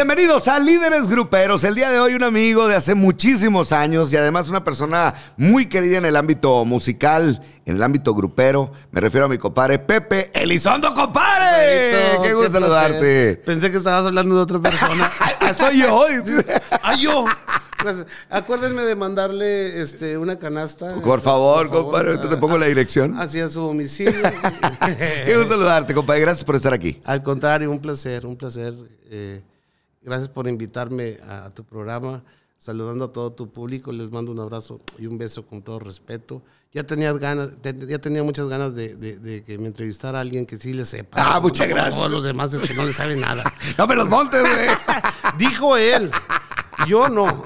Bienvenidos a Líderes Gruperos. El día de hoy un amigo de hace muchísimos años y además una persona muy querida en el ámbito musical, en el ámbito grupero. Me refiero a mi compadre Pepe Elizondo, compadre. qué gusto saludarte. Pensé que estabas hablando de otra persona. Ah, ah, soy yo. ¡Ay, ah, yo. Pues, acuérdenme de mandarle este, una canasta. Por favor, compadre, ahorita te pongo la dirección. Hacia su domicilio. gusto saludarte, compadre. Gracias por estar aquí. Al contrario, un placer, un placer. Eh, Gracias por invitarme a, tu programa. Saludando a todo tu público, les mando un abrazo y un beso con todo respeto. Ya tenía, ganas, ya tenía muchas ganas de, que me entrevistara a alguien que sí le sepa. Ah, muchas gracias. Todos los demás es que no le saben nada. no me los montes, güey. Dijo él. Yo no.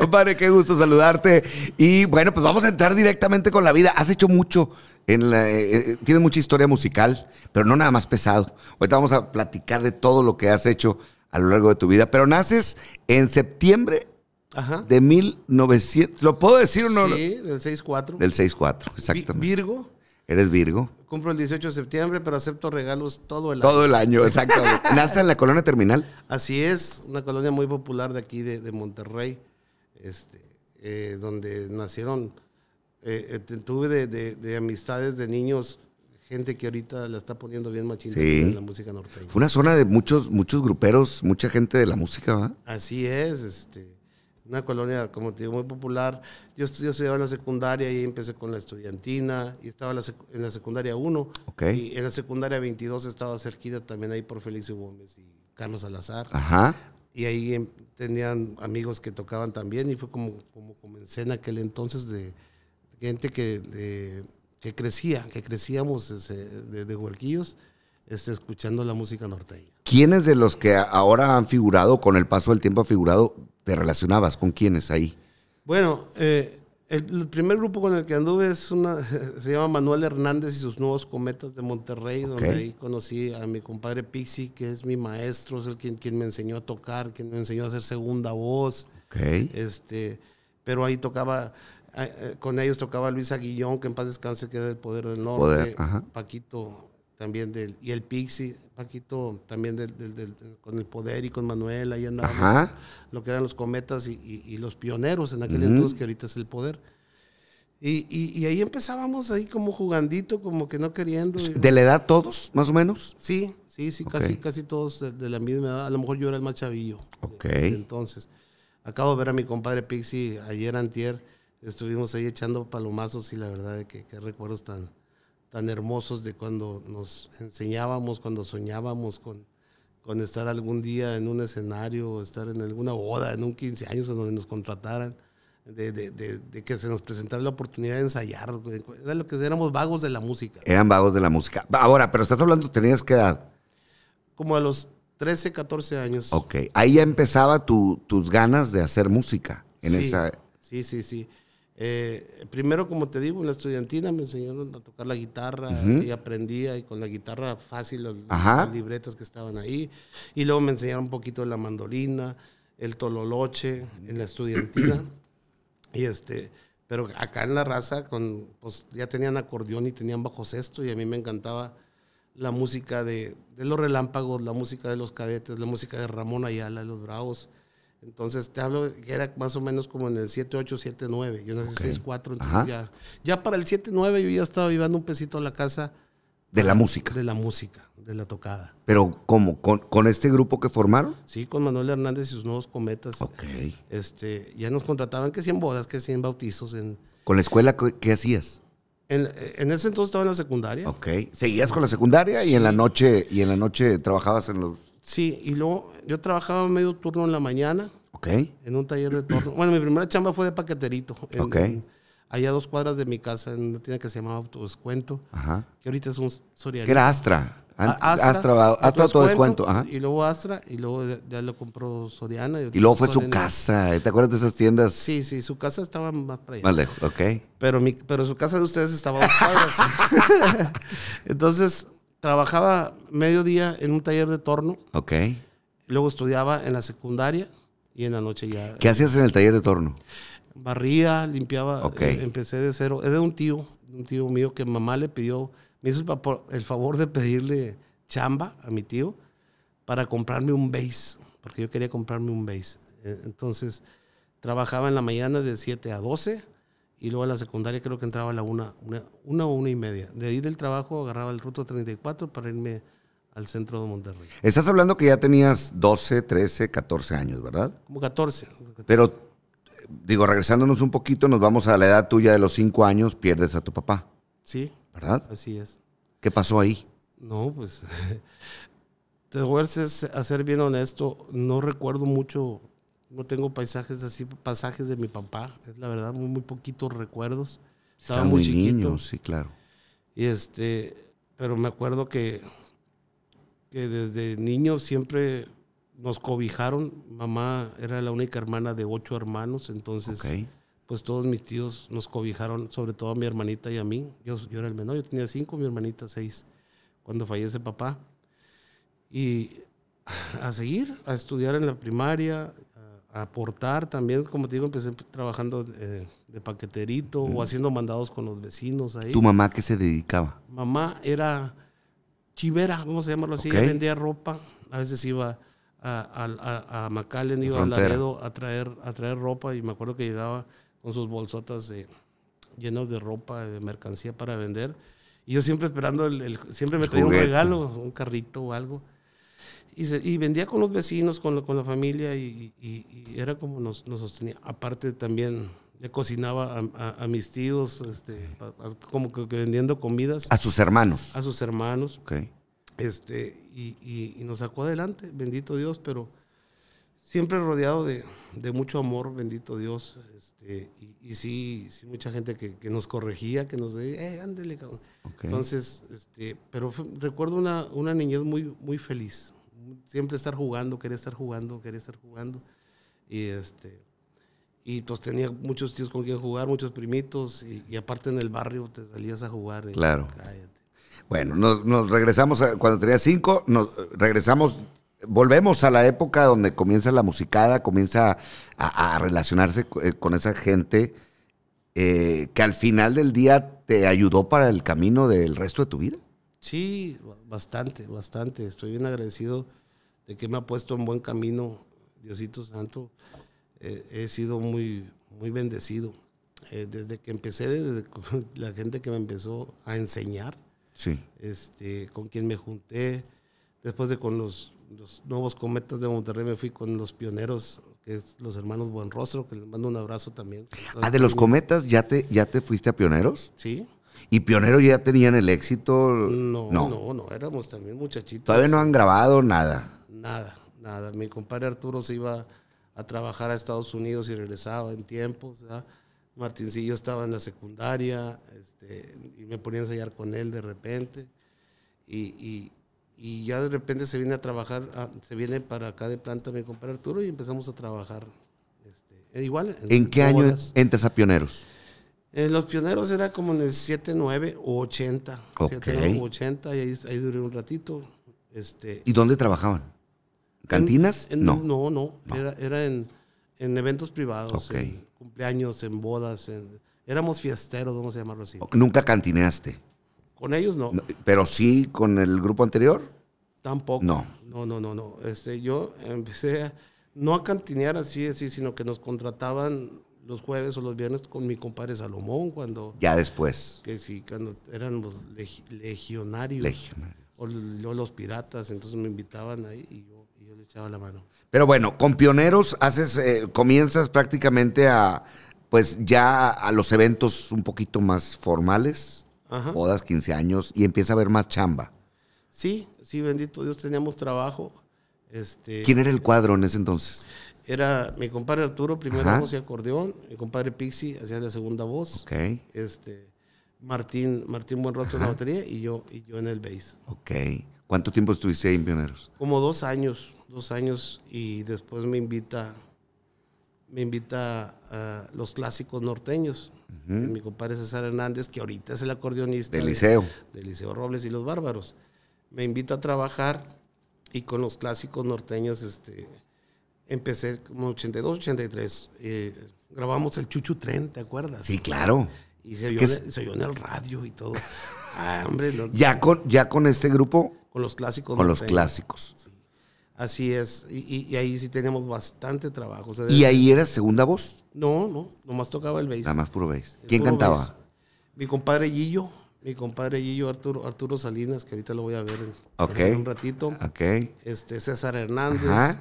Compadre, oh, qué gusto saludarte. Y bueno, pues vamos a entrar directamente con la vida. Has hecho mucho. En la, eh, eh, tienes mucha historia musical, pero no nada más pesado. Ahorita vamos a platicar de todo lo que has hecho a lo largo de tu vida. Pero naces en septiembre de 1900. ¿Lo puedo decir o no? Sí, del 6-4. Del 6-4, exactamente. Virgo. Eres Virgo. Cumplo el 18 de septiembre, pero acepto regalos todo el año. Todo el año, exactamente. Nace en la colonia terminal. Así es, una colonia muy popular de aquí, de, Monterrey, este, eh, donde nacieron, eh, eh, tuve de amistades de niños gente que ahorita la está poniendo bien machín en la música norteña. Fue una zona de muchos, muchos gruperos, mucha gente de la música, ¿va? Así es, este, una colonia, como te digo, muy popular. Yo, estudié estudiaba en la secundaria y empecé con la estudiantina y estaba en la, secundaria 1. Y en la secundaria 22 estaba cerquita también ahí por Felicio Gómez y Carlos Salazar. Ajá. Y ahí em, tenían amigos que tocaban también y fue como, como comencé en aquel entonces de gente que que crecía, que crecíamos desde este, de huerquillos este, escuchando la música norteña. ¿Quiénes de los que ahora han figurado, con el paso del tiempo ha figurado, te relacionabas? ¿Con quiénes ahí? Bueno, eh, el, primer grupo con el que anduve es una, se llama Manuel Hernández y sus nuevos cometas de Monterrey, donde ahí conocí a mi compadre Pixi, que es mi maestro, es el quien, quien me enseñó a tocar, quien me enseñó a hacer segunda voz. Este, pero ahí tocaba Ah, eh, con ellos tocaba Luis Aguillón, que en paz descanse, que era Poder del Norte. Poder, Paquito también del, y el Pixie, Paquito también del, con el Poder y con Manuel, ahí andábamos. Lo que eran los cometas y, los pioneros en aquel entonces, que ahorita es el Poder. Y, y, ahí empezábamos ahí como jugandito, como que no queriendo. ¿De la edad todos, más o menos? Sí, sí, sí, casi, casi todos de, la misma edad. A lo mejor yo era el más chavillo. Ok. entonces, acabo de ver a mi compadre Pixie ayer antier estuvimos ahí echando palomazos y la verdad de que, recuerdos tan, tan hermosos de cuando nos enseñábamos, cuando soñábamos con, con estar algún día en un escenario, estar en alguna boda, en un 15 años donde nos contrataran, de, de, de, que se nos presentara la oportunidad de ensayar. Era lo que éramos vagos de la música. Eran vagos de la música. Ahora, pero estás hablando, ¿tenías que edad? Como a los 13, 14 años. Ok, ahí ya empezaba tu, tus ganas de hacer música. En esa... sí, sí, sí. Eh, primero, como te digo, en la estudiantina me enseñaron a tocar la guitarra y aprendía y con la guitarra fácil las, libretas que estaban ahí. Y luego me enseñaron un poquito la mandolina, el tololoche en la estudiantina. y este, pero acá en la raza con, pues, ya tenían acordeón y tenían bajo sexto y a mí me encantaba la música de, los relámpagos, la música de los cadetes, la música de Ramón Ayala, los bravos. Entonces te hablo que era más o menos como en el 7-9. Yo nací okay. cuatro entonces ya, ya para el 7-9 yo ya estaba vivando un pesito a la casa. De la música. De la música, de la tocada. ¿Pero cómo? ¿Con, este grupo que formaron? Sí, con Manuel Hernández y sus nuevos cometas. Ok. Este, ya nos contrataban que 100 bodas, que 100 bautizos. ¿Con la escuela qué, hacías? En, ese entonces estaba en la secundaria. Ok. ¿Seguías con la secundaria y en la noche, y en la noche trabajabas en los...? Sí, y luego yo trabajaba medio turno en la mañana en un taller de torno. Bueno, mi primera chamba fue de paqueterito. allá a dos cuadras de mi casa, en una tienda que se llamaba Autodescuento. Ajá. Que ahorita es un soriano. era Astra? Astra, Astra, Astra, Ajá. Y luego Astra, y luego ya lo compró Soriana. Y, luego fue su casa. ¿eh? ¿Te acuerdas de esas tiendas? Sí, sí, su casa estaba más para allá. Más lejos, ok. Pero, mi, pero su casa de ustedes estaba a dos cuadras. Entonces, trabajaba Medio día en un taller de torno. Ok. Luego estudiaba en la secundaria y en la noche ya. ¿Qué hacías en el taller de torno? Barría, limpiaba, eh, empecé de cero. Es de un tío, un tío mío que mamá le pidió, me hizo el, favor de pedirle chamba a mi tío para comprarme un base, porque yo quería comprarme un base. Eh, entonces, trabajaba en la mañana de 7 a 12 y luego a la secundaria creo que entraba a la 1 una, una, o una, y media. De ahí del trabajo agarraba el ruto 34 para irme al centro de Monterrey. Estás hablando que ya tenías 12, 13, 14 años, ¿verdad? Como 14. Pero, digo, regresándonos un poquito, nos vamos a la edad tuya de los 5 años, pierdes a tu papá. Sí. ¿Verdad? Así es. ¿Qué pasó ahí? No, pues, te voy a ser bien honesto, no recuerdo mucho, no tengo paisajes así, pasajes de mi papá, es la verdad, muy, poquitos recuerdos. Estaba muy, muy sí, claro. Y este, pero me acuerdo que que desde niños siempre nos cobijaron. Mamá era la única hermana de ocho hermanos, entonces pues todos mis tíos nos cobijaron, sobre todo a mi hermanita y a mí. Yo, yo era el menor, yo tenía cinco, mi hermanita seis, cuando fallece papá. Y a seguir, a estudiar en la primaria, a aportar también, como te digo, empecé trabajando de paqueterito o haciendo mandados con los vecinos ahí. ¿Tu mamá qué se dedicaba? Mamá era chivera, vamos a llamarlo así. Vendía ropa. A veces iba a, Macallen, a, a iba a Laredo a traer, a traer ropa y me acuerdo que llegaba con sus bolsotas de, llenas de ropa, de mercancía para vender. Y yo siempre esperando, el, siempre me traía un regalo, un carrito o algo. Y, vendía con los vecinos, con, con la familia y, era como nos, nos sostenía. Aparte también le cocinaba a, mis tíos, este, como que, vendiendo comidas. A sus hermanos. A sus hermanos. Okay. Este, y, nos sacó adelante, bendito Dios, pero siempre rodeado de, mucho amor, bendito Dios. Este, y, sí, sí, mucha gente que, nos corregía, que nos decía, eh, ándele, Entonces, este, pero recuerdo una, una niñez muy, muy feliz. Siempre estar jugando, quería estar jugando, quería estar jugando. Y este y pues tenía muchos tíos con quien jugar, muchos primitos, y, aparte en el barrio te salías a jugar. claro. Bueno, nos, regresamos, cuando tenía cinco, nos regresamos, volvemos a la época donde comienza la musicada, comienza a, relacionarse eh, con esa gente eh, que al final del día te ayudó para el camino del resto de tu vida. Sí, bastante, bastante. Estoy bien agradecido de que me ha puesto en buen camino, Diosito Santo he sido muy, muy bendecido. Eh, desde que empecé, desde la gente que me empezó a enseñar, sí. este, con quien me junté, después de con los, los nuevos cometas de Monterrey, me fui con los pioneros que es los hermanos Buenrostro, que les mando un abrazo también. ah, de los cometas, ¿ya te, ¿ya te fuiste a pioneros? Sí. ¿Y pioneros ya tenían el éxito? no, no, no éramos también muchachitos. Todavía no han grabado nada. Nada, nada. Mi compadre Arturo se iba a trabajar a Estados Unidos y regresaba en tiempo. ¿verdad? Martincillo estaba en la secundaria este, y me ponía a ensayar con él de repente. Y, ya de repente se viene a trabajar, ah, se viene para acá de planta me comprar Arturo y empezamos a trabajar. Este, e igual. ¿En, qué año entras a Pioneros? en los Pioneros era como en el 79 o 80. 80 y ahí, ahí duré un ratito. Este, ¿Y dónde trabajaban? ¿Cantinas? no. no. No, Era, en, eventos privados. En cumpleaños, en bodas. éramos fiesteros, vamos se llamarlo así. ¿Nunca cantineaste? Con ellos no. ¿Pero sí con el grupo anterior? Tampoco. No. No, no, no, no. Este, yo empecé no a cantinear así, así, sino que nos contrataban los jueves o los viernes con mi compadre Salomón cuando... Ya después. Que sí, cuando éramos legionarios. Legionarios. O, los piratas, entonces me invitaban ahí y yo pero bueno, con Pioneros haces, eh, comienzas prácticamente a, pues ya a los eventos un poquito más formales, bodas, 15 años, y empieza a haber más chamba. Sí, sí, bendito Dios, teníamos trabajo. Este ¿Quién era el cuadro en ese entonces? Era mi compadre Arturo, primera voz y acordeón, mi compadre Pixi hacía la segunda voz. Este, Martín, Martín Buenrostro en la batería y yo, y yo en el bass. Ok. ¿Cuánto tiempo estuviste ahí en Pioneros? Como dos años, dos años y después me invita, me invita a los clásicos norteños. Mi compadre César Hernández, que ahorita es el acordeonista. Del Liceo. Del Liceo Robles y los Bárbaros. Me invita a trabajar y con los clásicos norteños este, empecé como 82, 83. Eh, grabamos el Chuchu Tren, ¿te acuerdas? Sí, claro. Y se oyó, en el radio y todo. Ah, hombre, ya, con, ya con este grupo con los clásicos. Con los clásicos. Así es, y, ahí sí tenemos bastante trabajo. ¿Y ahí era segunda voz? No, no, nomás tocaba el bass. Nada más puro bass. ¿Quién cantaba? Mi compadre Gillo, mi compadre Gillo Arturo, Arturo Salinas, que ahorita lo voy a ver en, un ratito. Ok. Este, César Hernández.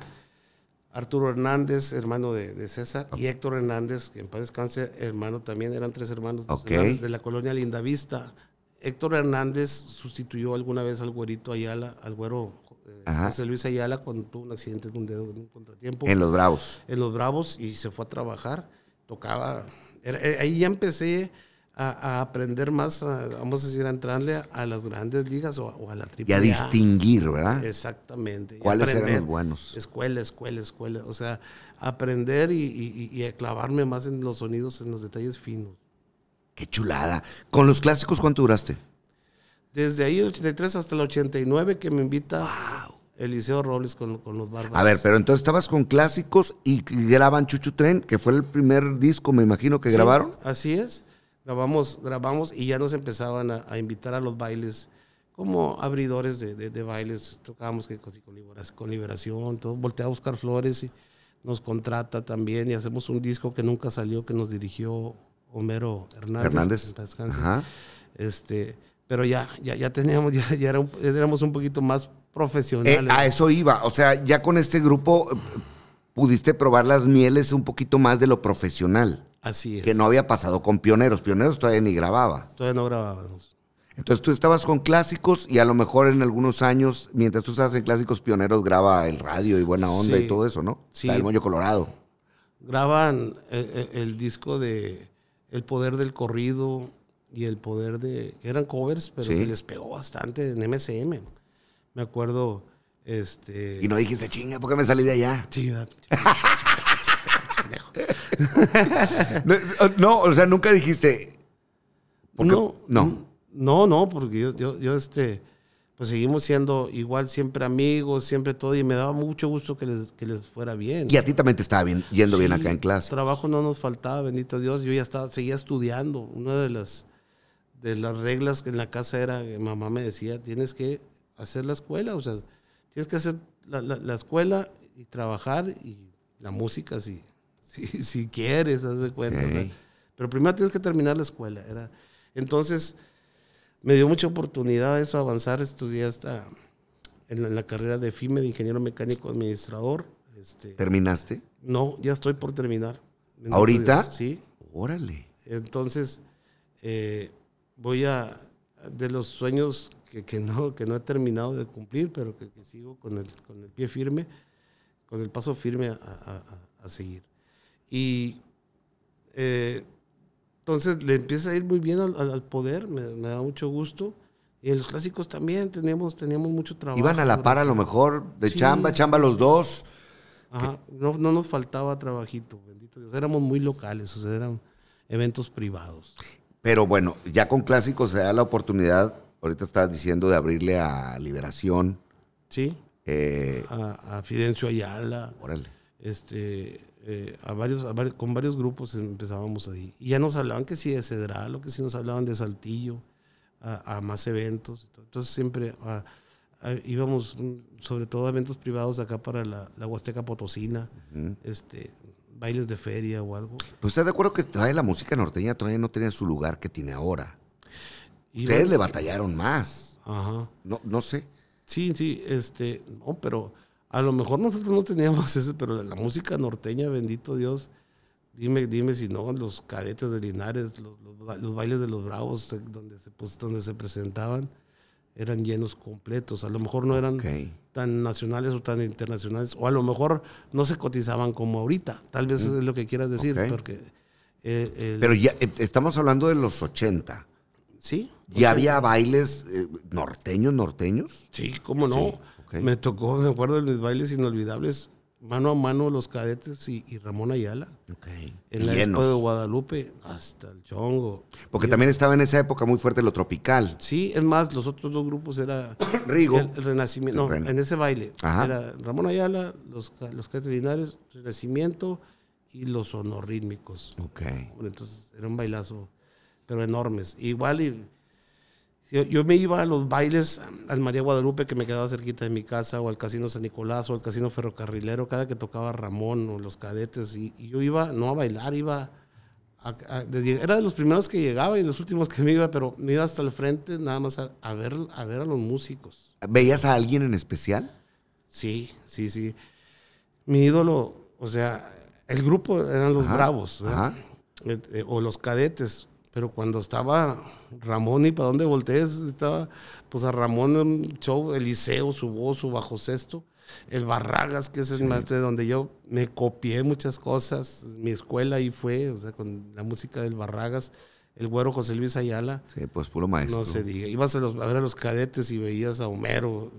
Arturo Hernández, hermano de, César, y Héctor Hernández, que en paz descanse, hermano también, eran tres hermanos de la colonia Lindavista, Héctor Hernández sustituyó alguna vez al güerito Ayala, al güero eh, José Luis Ayala, cuando tuvo un accidente de un dedo en un contratiempo. En los Bravos. En los Bravos y se fue a trabajar. Tocaba. Eh, ahí ya empecé a, aprender más, vamos a decir, a entrarle a, las grandes ligas o, a la triple. Y a distinguir, ¿verdad? Exactamente. ¿Cuáles eran los buenos? Escuela, escuela, escuela. O sea, aprender y, y, y clavarme más en los sonidos, en los detalles finos. Qué chulada. ¿Con los clásicos cuánto duraste? Desde ahí, el 83 hasta el 89, que me invita Eliseo Robles con, con, los Barbas. A ver, pero entonces estabas con clásicos y graban Chuchu Tren, que fue el primer disco, me imagino, que grabaron. Así es. Grabamos, grabamos y ya nos empezaban a, invitar a los bailes como abridores de, de, bailes. Tocábamos que con, con, liberación, todo. Voltea a buscar flores y nos contrata también y hacemos un disco que nunca salió, que nos dirigió Homero Hernández. Hernández. Este, pero ya, ya, ya teníamos, ya, ya, éramos un poquito más profesionales. Eh, a eso iba, o sea, ya con este grupo eh, pudiste probar las mieles un poquito más de lo profesional. Así es. Que no había pasado con Pioneros. Pioneros todavía ni grababa. Todavía no grabábamos. Entonces tú estabas con clásicos y a lo mejor en algunos años, mientras tú estabas en clásicos, Pioneros graba el radio y Buena Onda y todo eso, ¿no? Sí. el Moño Colorado. Graban eh, el, disco de el poder del corrido y el poder de... Eran covers, pero les pegó bastante en MCM. Me acuerdo, este... Y no dijiste, chinga, ¿por qué me salí de allá? Sí, no, no, o sea, nunca dijiste... no, no. No, no, porque yo, yo, yo este pues seguimos siendo igual, siempre amigos, siempre todo, y me daba mucho gusto que les, que les fuera bien. Y a ti también te estaba bien, yendo bien acá en clase. Trabajo no nos faltaba, bendito Dios, yo ya estaba, seguía estudiando. Una de las, de las reglas que en la casa era, que mamá me decía, tienes que hacer la escuela, o sea, tienes que hacer la, la, escuela y trabajar y la música si, si, quieres, haz de cuenta. Pero primero tienes que terminar la escuela. Era, entonces me dio mucha oportunidad eso, avanzar, estudié hasta en la, carrera de FIME de ingeniero mecánico administrador. Este. ¿Terminaste? No, ya estoy por terminar. ¿Ahorita? sí. Órale. Entonces, eh, voy a, de los sueños que, no, que no he terminado de cumplir, pero que, sigo con el, con el pie firme, con el paso firme a, seguir. Y eh, entonces le empieza a ir muy bien al, poder, me, da mucho gusto. Y los clásicos también teníamos, teníamos mucho trabajo. Iban a la par a lo mejor de chamba, chamba los dos. Ajá, no, nos faltaba trabajito, bendito Dios. Éramos muy locales, o sea, eran eventos privados. Pero bueno, ya con clásicos se da la oportunidad, ahorita estás diciendo, de abrirle a Liberación. Sí. Eh, a, a, Fidencio Ayala. Órale. Este, eh, a varios, con varios grupos empezábamos ahí. Y ya nos hablaban que si de Cedral, o que sí nos hablaban de Saltillo, a, más eventos. Entonces siempre íbamos, mm, sobre todo a eventos privados acá para la, Huasteca Potosina, este, bailes de feria o algo. Pues está de acuerdo que todavía la música norteña todavía no tenía su lugar que tiene ahora. Y Ustedes le batallaron más. Ajá. No, no sé. Sí, sí, este, no, pero a lo mejor nosotros no teníamos ese, pero la música norteña, bendito Dios, dime, dime si no, los cadetes de Linares, los, bailes de los bravos, eh, donde se, donde se presentaban, eran llenos completos. A lo mejor no eran tan nacionales o tan internacionales, o a lo mejor no se cotizaban como ahorita. Tal vez mm. es lo que quieras decir, porque... Eh, pero ya eh, estamos hablando de los 80. Sí. ¿Ya había bailes norteños, norteños? Sí, cómo no. Me tocó, me acuerdo de mis bailes inolvidables, mano a mano los cadetes y, Ramón Ayala. Okay. En la época de Guadalupe, hasta el chongo. Porque también estaba en esa época muy fuerte lo tropical. Sí, es más, los otros dos grupos era... Rigo. El, Renacimiento, en ese baile. Era Ramón Ayala, los, los cadetes Renacimiento y los sonorítmicos. Ok. Entonces era un bailazo, pero enormes. Igual y yo, me iba a los bailes al María Guadalupe, que me quedaba cerquita de mi casa, o al Casino San Nicolás, o al Casino Ferrocarrilero, cada que tocaba Ramón o los cadetes. Y, yo iba, no a bailar, iba. A, era de los primeros que llegaba y los últimos que me iba, pero me iba hasta el frente nada más a, ver, a ver a los músicos. ¿Veías a alguien en especial? Sí, sí, sí. Mi ídolo, o sea, el grupo eran los Bravos, eh, eh, o los cadetes pero cuando estaba Ramón y para dónde voltees, estaba pues a Ramón en show, Eliseo, su voz, su bajo sexto, el Barragas, que es el maestro de donde yo me copié muchas cosas, mi escuela ahí fue, o sea, con la música del Barragas, el güero José Luis Ayala. Sí, pues puro maestro. No se diga, ibas a, los, a ver a los cadetes y veías a Homero,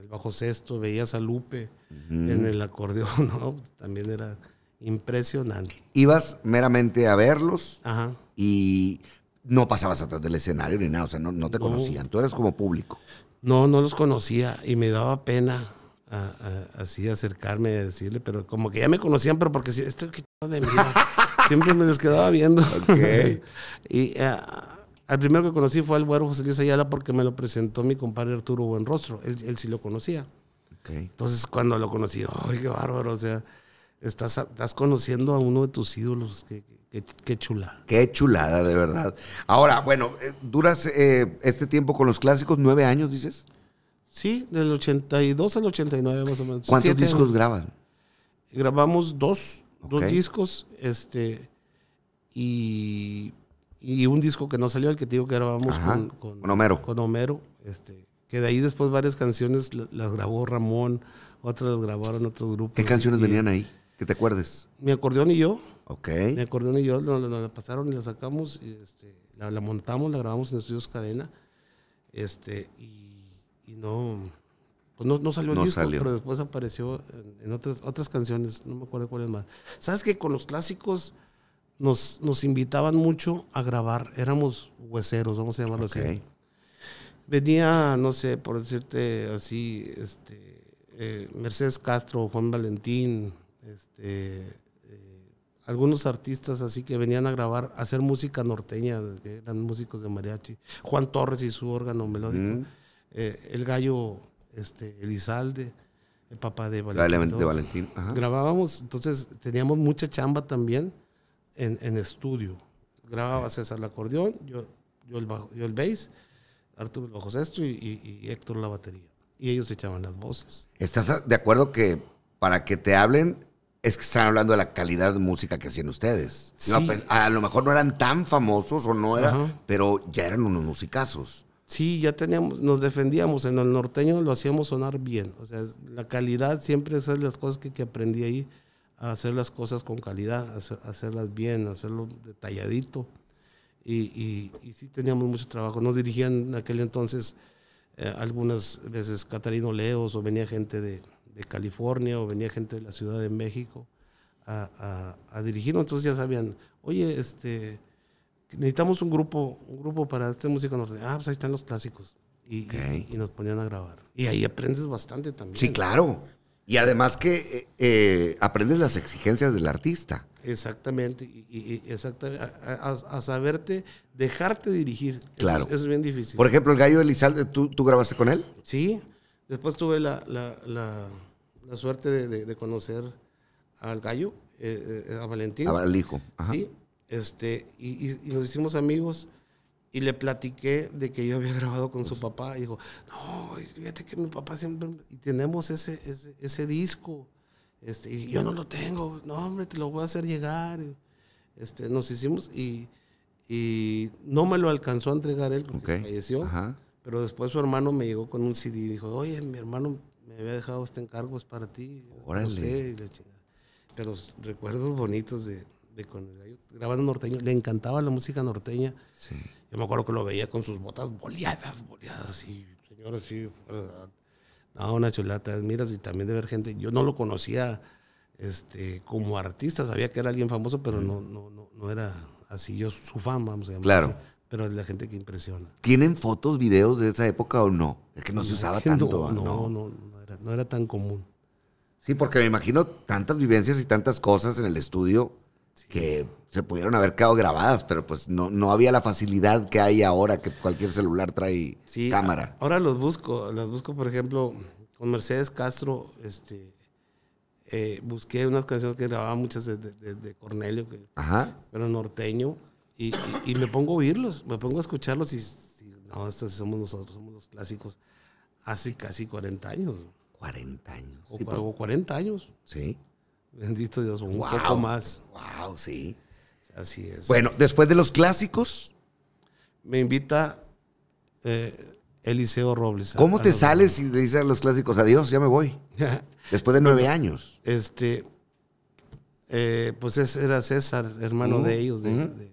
el bajo sexto, veías a Lupe en el acordeón, ¿no? También era impresionante. Ibas meramente a verlos. Ajá y no pasabas atrás del escenario ni nada, o sea, no, te conocían, tú eras como público. No, no los conocía y me daba pena así acercarme y decirle, pero como que ya me conocían, pero porque estoy quitado de mí. siempre me les quedaba viendo. y el eh, al primero que conocí fue al güero José Luis Ayala porque me lo presentó mi compadre Arturo Buenrostro, él, él sí lo conocía. Entonces cuando lo conocí, ¡ay, qué bárbaro! O sea, estás, estás conociendo a uno de tus ídolos que Qué, chula. Qué chulada, de verdad. Ahora, bueno, eh, duras eh, este tiempo con los clásicos, nueve años, dices. Sí, del 82 al 89 más o menos. ¿Cuántos discos graban? Grabamos dos, dos discos, este, y, un disco que no salió, el que te digo que grabamos con, con, Homero. Este, que de ahí después varias canciones las grabó Ramón, otras las grabaron otros grupos. ¿Qué canciones venían ahí? Que te acuerdes. Mi acordeón y yo. Ok. acordé acordeón y yo nos, la pasaron y la sacamos, y este, la, montamos, la grabamos en Estudios Cadena. Este, y, no, pues no, salió el disco, pero después apareció en, otras, otras canciones, no me acuerdo cuáles más. ¿Sabes que con los clásicos nos, nos invitaban mucho a grabar? Éramos hueseros, vamos a llamarlo así. Venía, no sé, por decirte así, este, eh, Mercedes Castro, Juan Valentín, este, algunos artistas así que venían a grabar, a hacer música norteña, que eran músicos de mariachi. Juan Torres y su órgano melódico. Mm. Eh, el gallo este, Elizalde, el papá de Valentín. De Valentín. Grabábamos, entonces teníamos mucha chamba también en, en estudio. Grababa César el acordeón, yo, yo, el, bajo, yo el bass, Arturo el bajo y, y, y Héctor la batería. Y ellos echaban las voces. ¿Estás de acuerdo que para que te hablen es que están hablando de la calidad de música que hacían ustedes. Pues, a lo mejor no eran tan famosos o no eran, pero ya eran unos musicazos. Sí, ya teníamos, nos defendíamos en el norteño, lo hacíamos sonar bien. O sea, la calidad siempre es son las cosas que, aprendí ahí, a hacer las cosas con calidad, hacerlas bien, hacerlo detalladito. Y, y, sí teníamos mucho trabajo. Nos dirigían en aquel entonces eh, algunas veces Catarino Leos o venía gente de, de California o venía gente de la Ciudad de México a, dirigir. dirigirnos. Entonces ya sabían, oye, este, necesitamos un grupo, un grupo para este música Ah, pues ahí están los clásicos. Y, nos ponían a grabar. Y ahí aprendes bastante también. Sí, claro. Y además que eh, eh, aprendes las exigencias del artista. Exactamente, y, exactamente, a, saberte, dejarte dirigir. Claro. es bien difícil. Por ejemplo, el gallo de Lizalde, ¿tú, ¿tú grabaste con él? Sí. Después tuve la, la, suerte de, conocer al gallo, eh, eh, a Valentín. Al hijo. Ajá. Sí, este, y, nos hicimos amigos y le platiqué de que yo había grabado con su pues. papá. Y dijo, no, fíjate que mi papá siempre... Y tenemos ese, ese, disco. Este, y yo no lo tengo. No, hombre, te lo voy a hacer llegar. Este, nos hicimos y, no me lo alcanzó a entregar él porque falleció. Ajá. Pero después su hermano me llegó con un CD y dijo, oye, mi hermano me había dejado este encargo, es para ti. Órale. Pero recuerdos bonitos de, de con el, grabando norteño. Le encantaba la música norteña. Yo me acuerdo que lo veía con sus botas boleadas, boleadas, y señores, sí. una chulata, Miras, y también de ver gente. Yo no lo conocía este, como artista, sabía que era alguien famoso, pero no, no, no, era así yo su fan, vamos a llamarlo. Claro de la gente que impresiona. ¿Tienen fotos, videos de esa época o no? Es que no, se usaba tanto. No, ¿ah? no, no, era, tan común. Sí, porque me imagino tantas vivencias y tantas cosas en el estudio que se pudieron haber quedado grabadas, pero pues no, no había la facilidad que hay ahora que cualquier celular trae cámara. Ahora los busco, los busco, por ejemplo, con Mercedes Castro, este, eh, busqué unas canciones que grababa muchas de, de, Cornelio, que Ajá. pero norteño y, y, me pongo a oírlos, me pongo a escucharlos y, no, estos somos nosotros, somos los clásicos hace casi 40 años. 40 años. O, 40 pues. años. Sí. Bendito Dios, un poco más. Wow, sí. Así es. Bueno, después de los clásicos. Me invita eh, Eliseo Robles. ¿Cómo te sales y le dices a los clásicos, adiós, ya me voy? Después de nueve años. Este, eh, pues era César, hermano de ellos, de,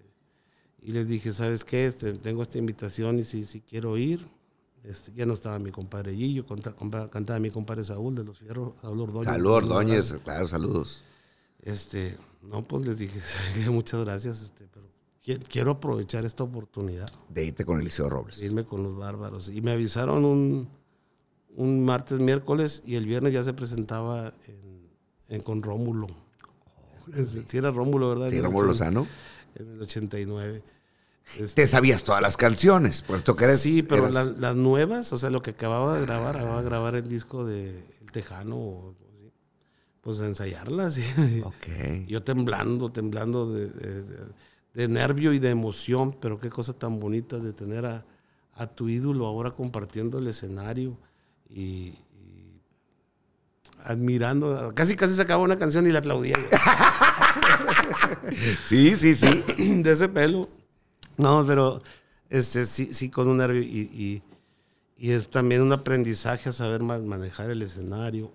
y les dije, ¿sabes qué? Este, tengo esta invitación y si, si quiero ir, este, ya no estaba mi compadre Gillo, cantaba mi compadre Saúl de los Fierros, Saúl Ordóñez. Salud Ordóñez, claro, saludos. Este, no, pues les dije, muchas gracias, este, pero quiero aprovechar esta oportunidad. De irte con Eliseo Robles. De irme con los bárbaros. Y me avisaron un, un martes, miércoles, y el viernes ya se presentaba en, con Rómulo. Si era Rómulo, ¿verdad? Sí, Rómulo sano en el 89. Este, Te sabías todas las canciones, puesto que eres. Sí, pero las nuevas, o sea, lo que acababa de grabar, acababa de grabar el disco de El Tejano, pues ensayarlas. Ok. Yo temblando, temblando de, nervio y de emoción, pero qué cosa tan bonita de tener a, tu ídolo ahora compartiendo el escenario y, admirando. Casi, casi acaba una canción y la aplaudía. sí, sí, sí, de ese pelo. No, pero este, sí, sí, con un nervio y, es también un aprendizaje a saber manejar el escenario,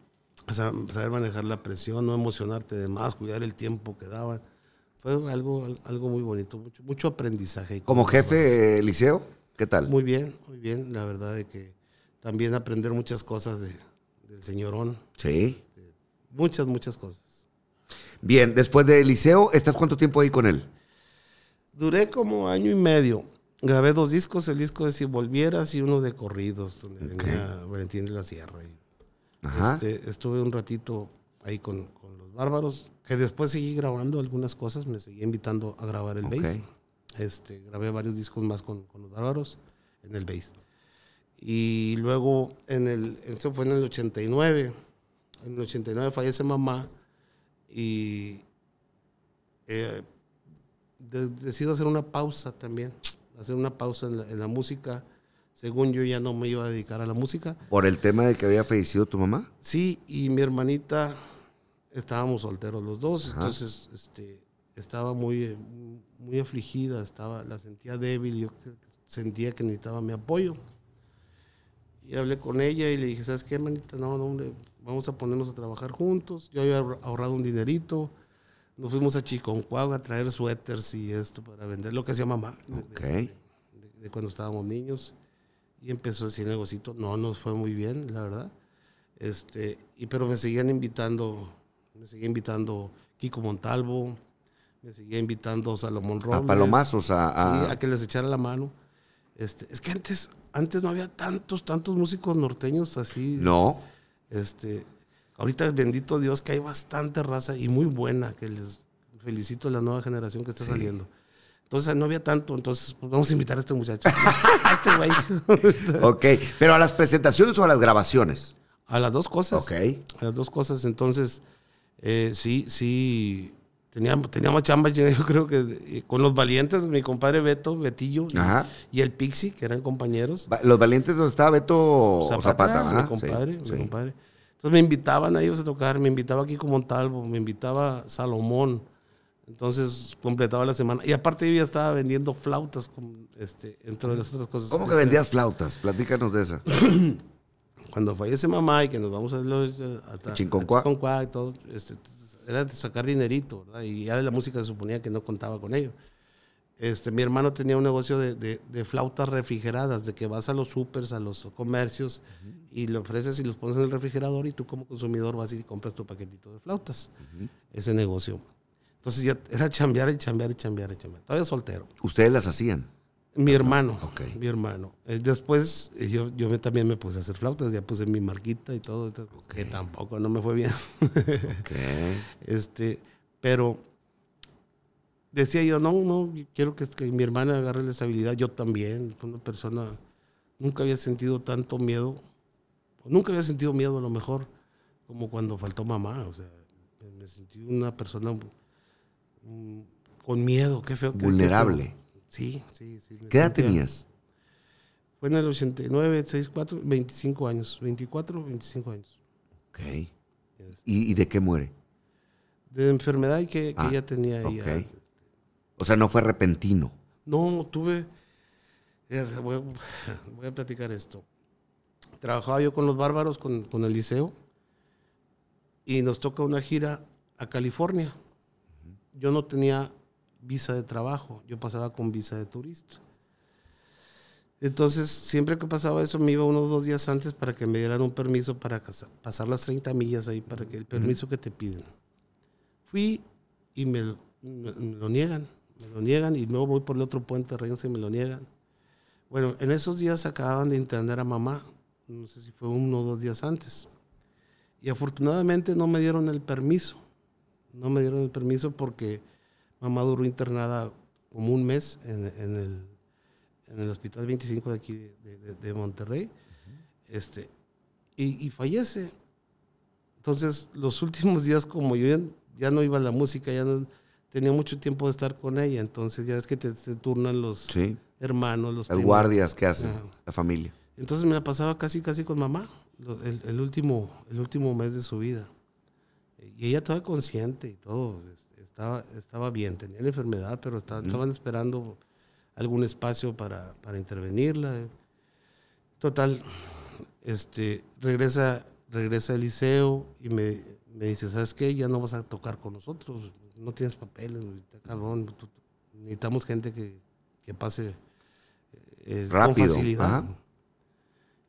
saber manejar la presión, no emocionarte de más, cuidar el tiempo que daban. Fue algo, algo muy bonito, mucho, mucho aprendizaje. ¿Como jefe, eh, Liceo? ¿Qué tal? Muy bien, muy bien. La verdad de que también aprender muchas cosas del señorón. Sí. muchas, muchas cosas. Bien, después de Eliseo, ¿estás cuánto tiempo ahí con él? Duré como año y medio. Grabé dos discos, el disco de Si Volvieras y uno de Corridos, donde venía Valentín de la Sierra. Este, estuve un ratito ahí con, los bárbaros, que después seguí grabando algunas cosas, me seguí invitando a grabar el okay. bass. Este, grabé varios discos más con, los bárbaros en el bass. Y luego, en el, eso fue en el 89. En el 89 fallece mamá y eh, decido hacer una pausa también, hacer una pausa en la, música. Según yo ya no me iba a dedicar a la música. ¿Por el tema de que había fallecido tu mamá? Sí, y mi hermanita, estábamos solteros los dos, entonces este, estaba muy, eh, muy afligida, estaba, la sentía débil, yo sentía que necesitaba mi apoyo. Y hablé con ella y le dije, ¿sabes qué, hermanita? No, no, hombre, vamos a ponernos a trabajar juntos. Yo había ahorrado un dinerito. Nos fuimos a Chiconcuaga a traer suéteres y esto para vender lo que hacía mamá. Ok. De, cuando estábamos niños. Y empezó ese negocito. No nos fue muy bien, la verdad. Este, y, pero me seguían invitando, me seguía invitando Kiko Montalvo, me seguía invitando Salomón Robles. A palomazos, a, que les echara la mano. Este, es que antes, antes no había tantos, tantos músicos norteños así. No. Este, ahorita bendito Dios que hay bastante raza y muy buena, que les felicito a la nueva generación que está saliendo. Entonces no había tanto, entonces pues, vamos a invitar a este muchacho. a este güey. ok, pero a las presentaciones o a las grabaciones? A las dos cosas. Ok. A las dos cosas, entonces, eh, sí, sí, teníamos, teníamos chamba, yo, creo que eh, con los valientes, mi compadre Beto, Betillo Y, el Pixi, que eran compañeros. Los valientes donde estaba Beto Zapata, Zapata mi compadre, mi compadre. Entonces me invitaban a ellos a tocar, me invitaba aquí como Montalvo, me invitaba Salomón. Entonces completaba la semana. Y aparte yo ya estaba vendiendo flautas, este, entre otras cosas. ¿Cómo que este, vendías flautas? Platícanos de eso Cuando fallece mamá y que nos vamos a, a, a, a y todo, este, era de sacar dinerito, Y ya de la música se suponía que no contaba con ello. Este, mi hermano tenía un negocio de, de, flautas refrigeradas, de que vas a los supers, a los comercios y le ofreces y los pones en el refrigerador y tú como consumidor vas y compras tu paquetito de flautas. Ese negocio. Entonces ya era chambear y chambear y chambear y chambear. Todavía soltero. ¿Ustedes las hacían? Mi hermano. Mi eh, hermano. Después eh, yo, yo también me puse a hacer flautas, ya puse mi marquita y todo, que tampoco no me fue bien. Este, pero decía yo, no, no, quiero que, mi hermana agarre la estabilidad, yo también, una persona, nunca había sentido tanto miedo, nunca había sentido miedo a lo mejor, como cuando faltó mamá, o sea, me sentí una persona mm, con miedo, qué feo. Vulnerable. Sí, sí, sí. ¿Qué edad tenías? Fue en el 89, 64, 25 años. 24, 25 años. Ok. ¿Y, ¿Y, de qué muere? De enfermedad que, que ah, ya tenía. Ok. Ah, este. O sea, no fue repentino. No, tuve... Voy a, platicar esto. Trabajaba yo con los bárbaros, con, con el liceo, y nos toca una gira a California. Yo no tenía visa de trabajo, yo pasaba con visa de turista. Entonces, siempre que pasaba eso, me iba unos dos días antes para que me dieran un permiso para pasar las 30 millas ahí, para que el permiso que te piden. Fui y me, lo niegan, me lo niegan y luego voy por el otro puente, reino y me lo niegan. Bueno, en esos días acababan de internar a mamá, no sé si fue uno o dos días antes. Y afortunadamente no me dieron el permiso, no me dieron el permiso porque Mamá duró internada como un mes en, en, el, en el, hospital 25 de aquí de, Monterrey. Este, y, fallece. Entonces, los últimos días, como yo ya, no iba a la música, ya no tenía mucho tiempo de estar con ella. Entonces, ya es que te, turnan los hermanos, los. guardias que hacen, la familia. Entonces me la pasaba casi, casi con mamá, el, el, último, el último mes de su vida. Y ella estaba consciente y todo estaba, estaba bien, tenía enfermedad, pero estaban esperando algún espacio para, intervenirla. Total, este, regresa, regresa al liceo y me, dice, ¿sabes qué? Ya no vas a tocar con nosotros, no tienes papeles, necesitamos gente que, pase eh, Rápido. con facilidad.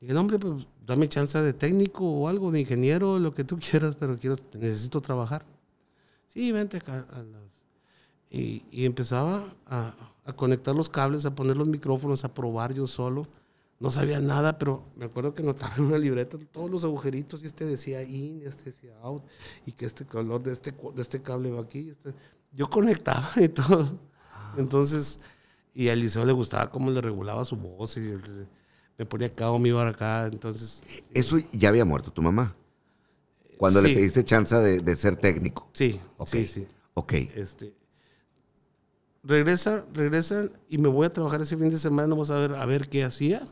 Y hombre, pues dame chance de técnico o algo, de ingeniero, lo que tú quieras, pero quiero, necesito trabajar sí, vente acá. y, empezaba a, conectar los cables, a poner los micrófonos, a probar yo solo. No sabía nada, pero me acuerdo que notaba en una libreta todos los agujeritos y este decía in, este decía out, y que este color de este, de este cable va aquí. Este-. Yo conectaba y todo. Ah. Entonces, y a Eliseo le gustaba cómo le regulaba su voz y me ponía acá o me iba acá. Entonces. Eso ya había muerto tu mamá cuando le pediste chance de, ser técnico. Sí, sí, sí. Ok. Este, regresa, regresan y me voy a trabajar ese fin de semana, vamos a ver, a ver qué hacía.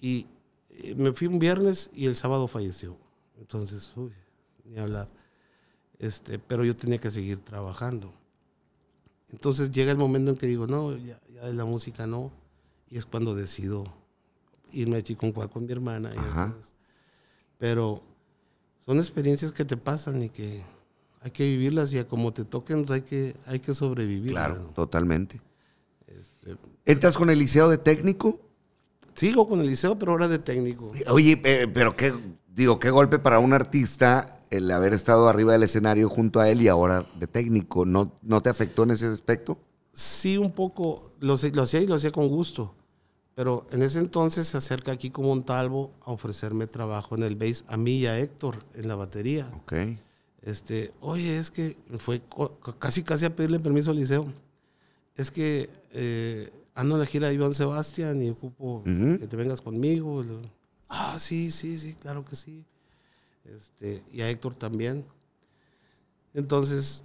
Y eh, me fui un viernes y el sábado falleció. Entonces, uy, ni hablar. Este, pero yo tenía que seguir trabajando. Entonces llega el momento en que digo, no, ya, de la música no. Y es cuando decido irme a con mi hermana. Y pero son experiencias que te pasan y que hay que vivirlas y a como te toquen pues, hay que, hay que sobrevivir. Claro, totalmente. Este, ¿Entras con el liceo de técnico? Sigo con el liceo, pero ahora de técnico. Oye, eh, pero qué, digo, qué golpe para un artista el haber estado arriba del escenario junto a él y ahora de técnico. ¿No, te afectó en ese aspecto? Sí, un poco. lo hacía y lo hacía con gusto. Pero en ese entonces se acerca aquí como un talvo a ofrecerme trabajo en el bass a mí y a Héctor en la batería. Ok. Este, oye, es que fue casi casi a pedirle permiso al liceo. Es que eh, ando en la gira de Iván Sebastián y ocupo que te vengas conmigo. Ah, sí, sí, sí, claro que sí. Este, y a Héctor también. Entonces,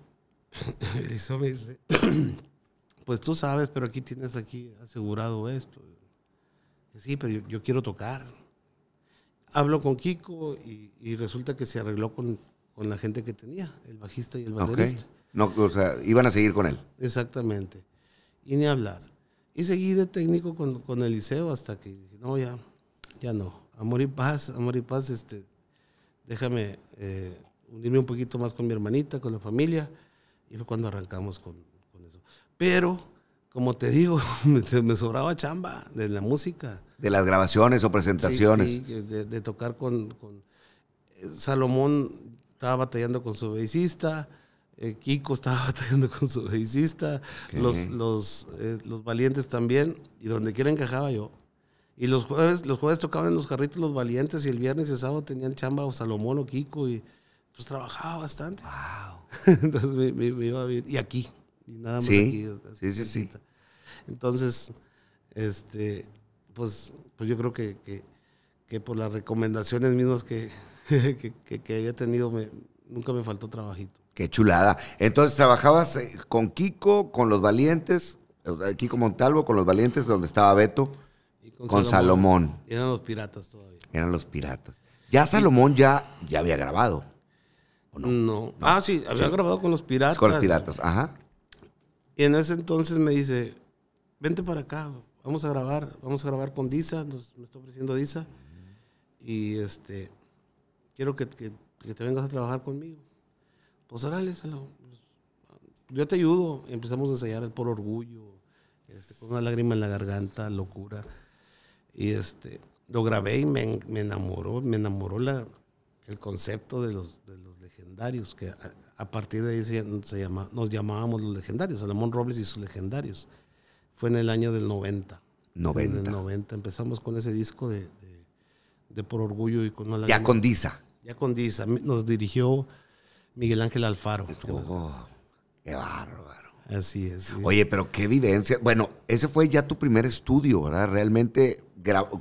el liceo me dice, pues tú sabes, pero aquí tienes aquí asegurado esto sí, pero yo, quiero tocar. Hablo con Kiko y, resulta que se arregló con, con, la gente que tenía, el bajista y el baterista. No, o sea, iban a seguir con él. Exactamente. Y ni hablar. Y seguí de técnico con, con el liceo hasta que dije, no, ya, ya no. Amor y paz, amor y paz, este, déjame eh, unirme un poquito más con mi hermanita, con la familia. Y fue cuando arrancamos con, con eso. Pero como te digo, me sobraba chamba de la música. De las grabaciones o presentaciones. Sí, de, tocar con, eh, Salomón estaba batallando con su bassista, eh, Kiko estaba batallando con su bassista, los, los, eh, los, valientes también, y donde quiera encajaba yo. Y los jueves, los jueves tocaban en los carritos los valientes, y el viernes y el sábado tenían chamba o Salomón o Kiko, y pues trabajaba bastante. Wow. Entonces me, iba a vivir. Y aquí, nada más aquí. Sí, sí, sí. Entonces, este, pues, pues yo creo que, por las recomendaciones mismas que, que, había tenido, nunca me faltó trabajito. Qué chulada. Entonces, ¿trabajabas eh, con Kiko, con Los Valientes, Kiko Montalvo, con Los Valientes, donde estaba Beto? con, Salomón. eran los piratas todavía. Eran los piratas. Ya Salomón ya, ya había grabado. ¿o no? No. Ah, sí, había grabado con los piratas. Con los piratas, ajá. Y en ese entonces me dice, vente para acá, vamos a grabar, vamos a grabar con Disa, me está ofreciendo Disa, y este, quiero que, te vengas a trabajar conmigo. Pues órale, yo te ayudo, empezamos a ensayar el por orgullo, este, con una lágrima en la garganta, locura, y este, lo grabé y me, enamoró, me enamoró la, el concepto de los, legendarios, que a, partir de ahí llama, nos llamábamos los legendarios, Salomón Robles y sus legendarios fue en el año del 90. 90. En el 90. Empezamos con ese disco de, Por Orgullo y con Ya con Disa. Ya con Disa. Nos dirigió Miguel Ángel Alfaro. Oh, qué bárbaro. Así es. Oye, pero qué vivencia. Bueno, ese fue ya tu primer estudio, ¿verdad? Realmente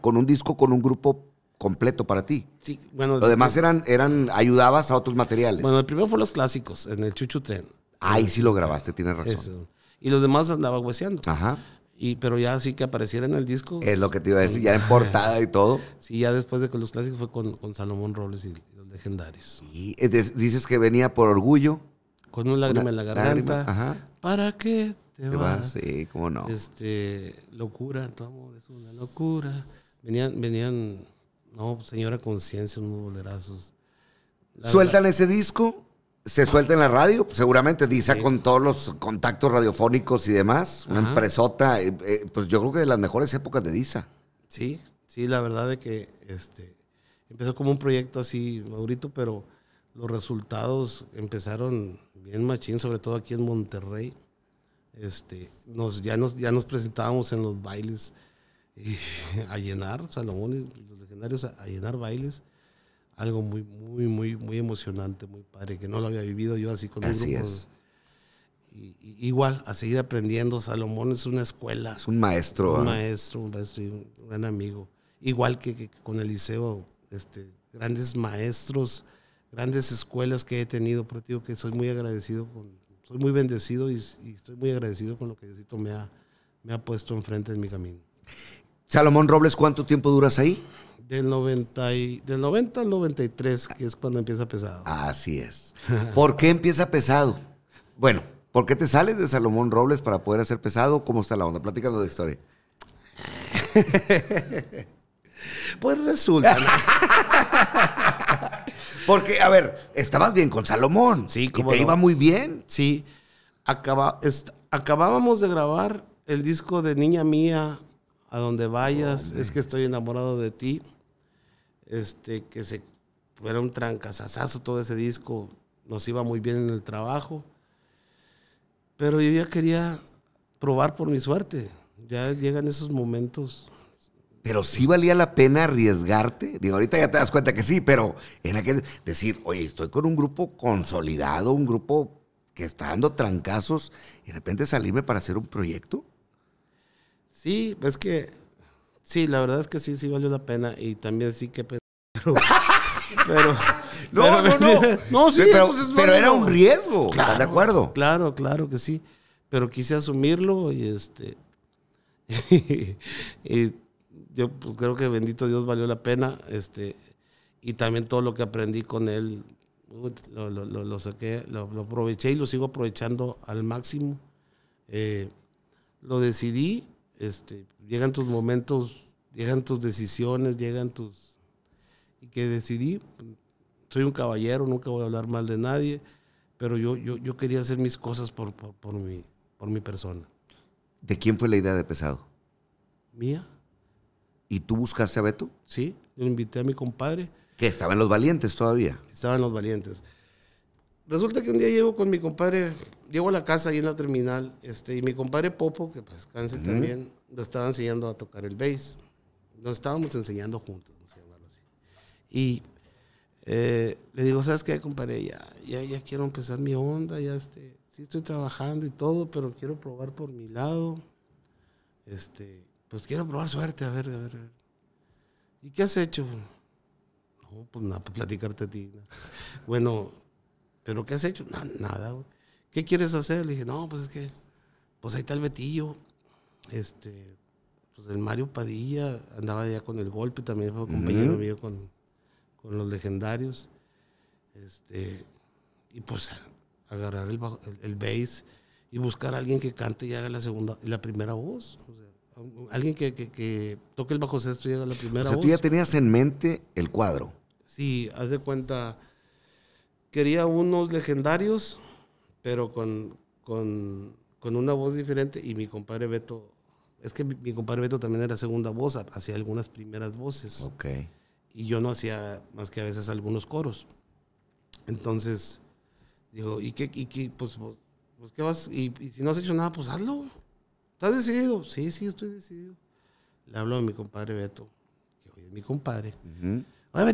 con un disco, con un grupo completo para ti. Sí, bueno. Lo demás eran, eran, ayudabas a otros materiales. Bueno, el primero fue los clásicos, en el Chuchu Tren. Ahí sí lo grabaste, tienes razón. Y los demás andaba hueseando. Ajá. Y, pero ya así que apareciera en el disco. Es lo que te iba a decir, ya en portada y todo. Sí, ya después de que los clásicos fue con, Salomón Robles y, los legendarios. Y dices que venía por orgullo. Con un lágrima en la garganta. ¿Para qué te, vas? Sí, cómo no. Este, locura, tu amor es una locura. Venían, venían, no, señora conciencia, unos bolerazos. ¿Sueltan ese disco? se suelta en la radio, seguramente, Disa con todos los contactos radiofónicos y demás, una empresa, eh, eh, pues yo creo que de las mejores épocas de Disa. Sí, sí, la verdad de que este, empezó como un proyecto así, Maurito, pero los resultados empezaron bien machín, sobre todo aquí en Monterrey. Este, nos, ya, nos, ya nos presentábamos en los bailes eh, a llenar, Salomón los legendarios a llenar bailes algo muy, muy, muy, muy emocionante, muy padre, que no lo había vivido yo así con un así Es. igual, a seguir aprendiendo. Salomón es una escuela. Es un maestro. Un ¿ah? maestro, un maestro y un gran amigo. Igual que, con el liceo, este, grandes maestros, grandes escuelas que he tenido, pero digo que soy muy agradecido, con, soy muy bendecido y, estoy muy agradecido con lo que Diosito me me ha puesto enfrente en mi camino. Salomón Robles, ¿cuánto tiempo duras ahí? Del 90, del 90 al 93, que es cuando empieza pesado. Así es. ¿Por qué empieza pesado? Bueno, ¿por qué te sales de Salomón Robles para poder hacer pesado? ¿Cómo está la onda? Platícanos de historia. pues resulta. Porque, a ver, estabas bien con Salomón. Sí, como. te iba muy bien. Sí. acabábamos de grabar el disco de Niña Mía, a donde vayas, es que estoy enamorado de ti este, que se fuera un trancazazazo todo ese disco, nos iba muy bien en el trabajo, pero yo ya quería probar por mi suerte, ya llegan esos momentos. Pero sí valía la pena arriesgarte. Digo, ahorita ya te das cuenta que sí, pero en aquel decir, oye, estoy con un grupo consolidado, un grupo que está dando trancazos, y de repente salirme para hacer un proyecto. Sí, pues que Sí, la verdad es que sí, sí valió la pena y también sí que... Pero, pero no, no, no, sí, pero, pues, era un riesgo, claro, de acuerdo? Claro, claro que sí. Pero quise asumirlo y este. y, yo pues, creo que bendito Dios valió la pena. Este, y también todo lo que aprendí con él, lo, lo, lo, saqué, lo, aproveché y lo sigo aprovechando al máximo. Eh, lo decidí. Este, llegan tus momentos llegan tus decisiones, llegan tus... Y que decidí, soy un caballero, nunca voy a hablar mal de nadie, pero yo, yo, yo quería hacer mis cosas por, por, mi, por mi persona. ¿De quién fue la idea de pesado? Mía. ¿Y tú buscaste a Beto? Sí, lo invité a mi compadre. Que estaban Los Valientes todavía. Estaban Los Valientes. Resulta que un día llego con mi compadre, llego a la casa ahí en la terminal, este, y mi compadre Popo, que pues canse también, le estaba enseñando a tocar el bass nos estábamos enseñando juntos, no sé, Y eh, le digo, ¿sabes qué, compadre? Ya, ya, ya, quiero empezar mi onda, ya este, sí estoy trabajando y todo, pero quiero probar por mi lado. Este, pues quiero probar suerte, a ver, a ver, a ver. ¿Y qué has hecho? No, pues nada, platicarte a ti. bueno, ¿pero qué has hecho? No, nada, ¿Qué quieres hacer? Le dije, no, pues es que, pues ahí está el Betillo. Este, pues el Mario Padilla andaba ya con el golpe, también fue compañero mío con, los legendarios. Este, y pues agarrar el, el, bass y buscar a alguien que cante y haga la segunda la primera voz. alguien que, toque el bajo sexto y haga la primera voz. o sea, tú ya tenías en mente el cuadro. Sí, haz de cuenta. Quería unos legendarios, pero con, con una voz diferente. Y mi compadre Beto es que mi, compadre Beto también era segunda voz, hacía algunas primeras voces. Ok. Y yo no hacía más que a veces algunos coros. Entonces, digo, ¿y qué? Y pues, pues, pues, vas? Y, si no has hecho nada, pues hazlo. ¿Estás decidido? Sí, sí, estoy decidido. Le hablo a mi compadre Beto, que hoy es mi compadre. Uh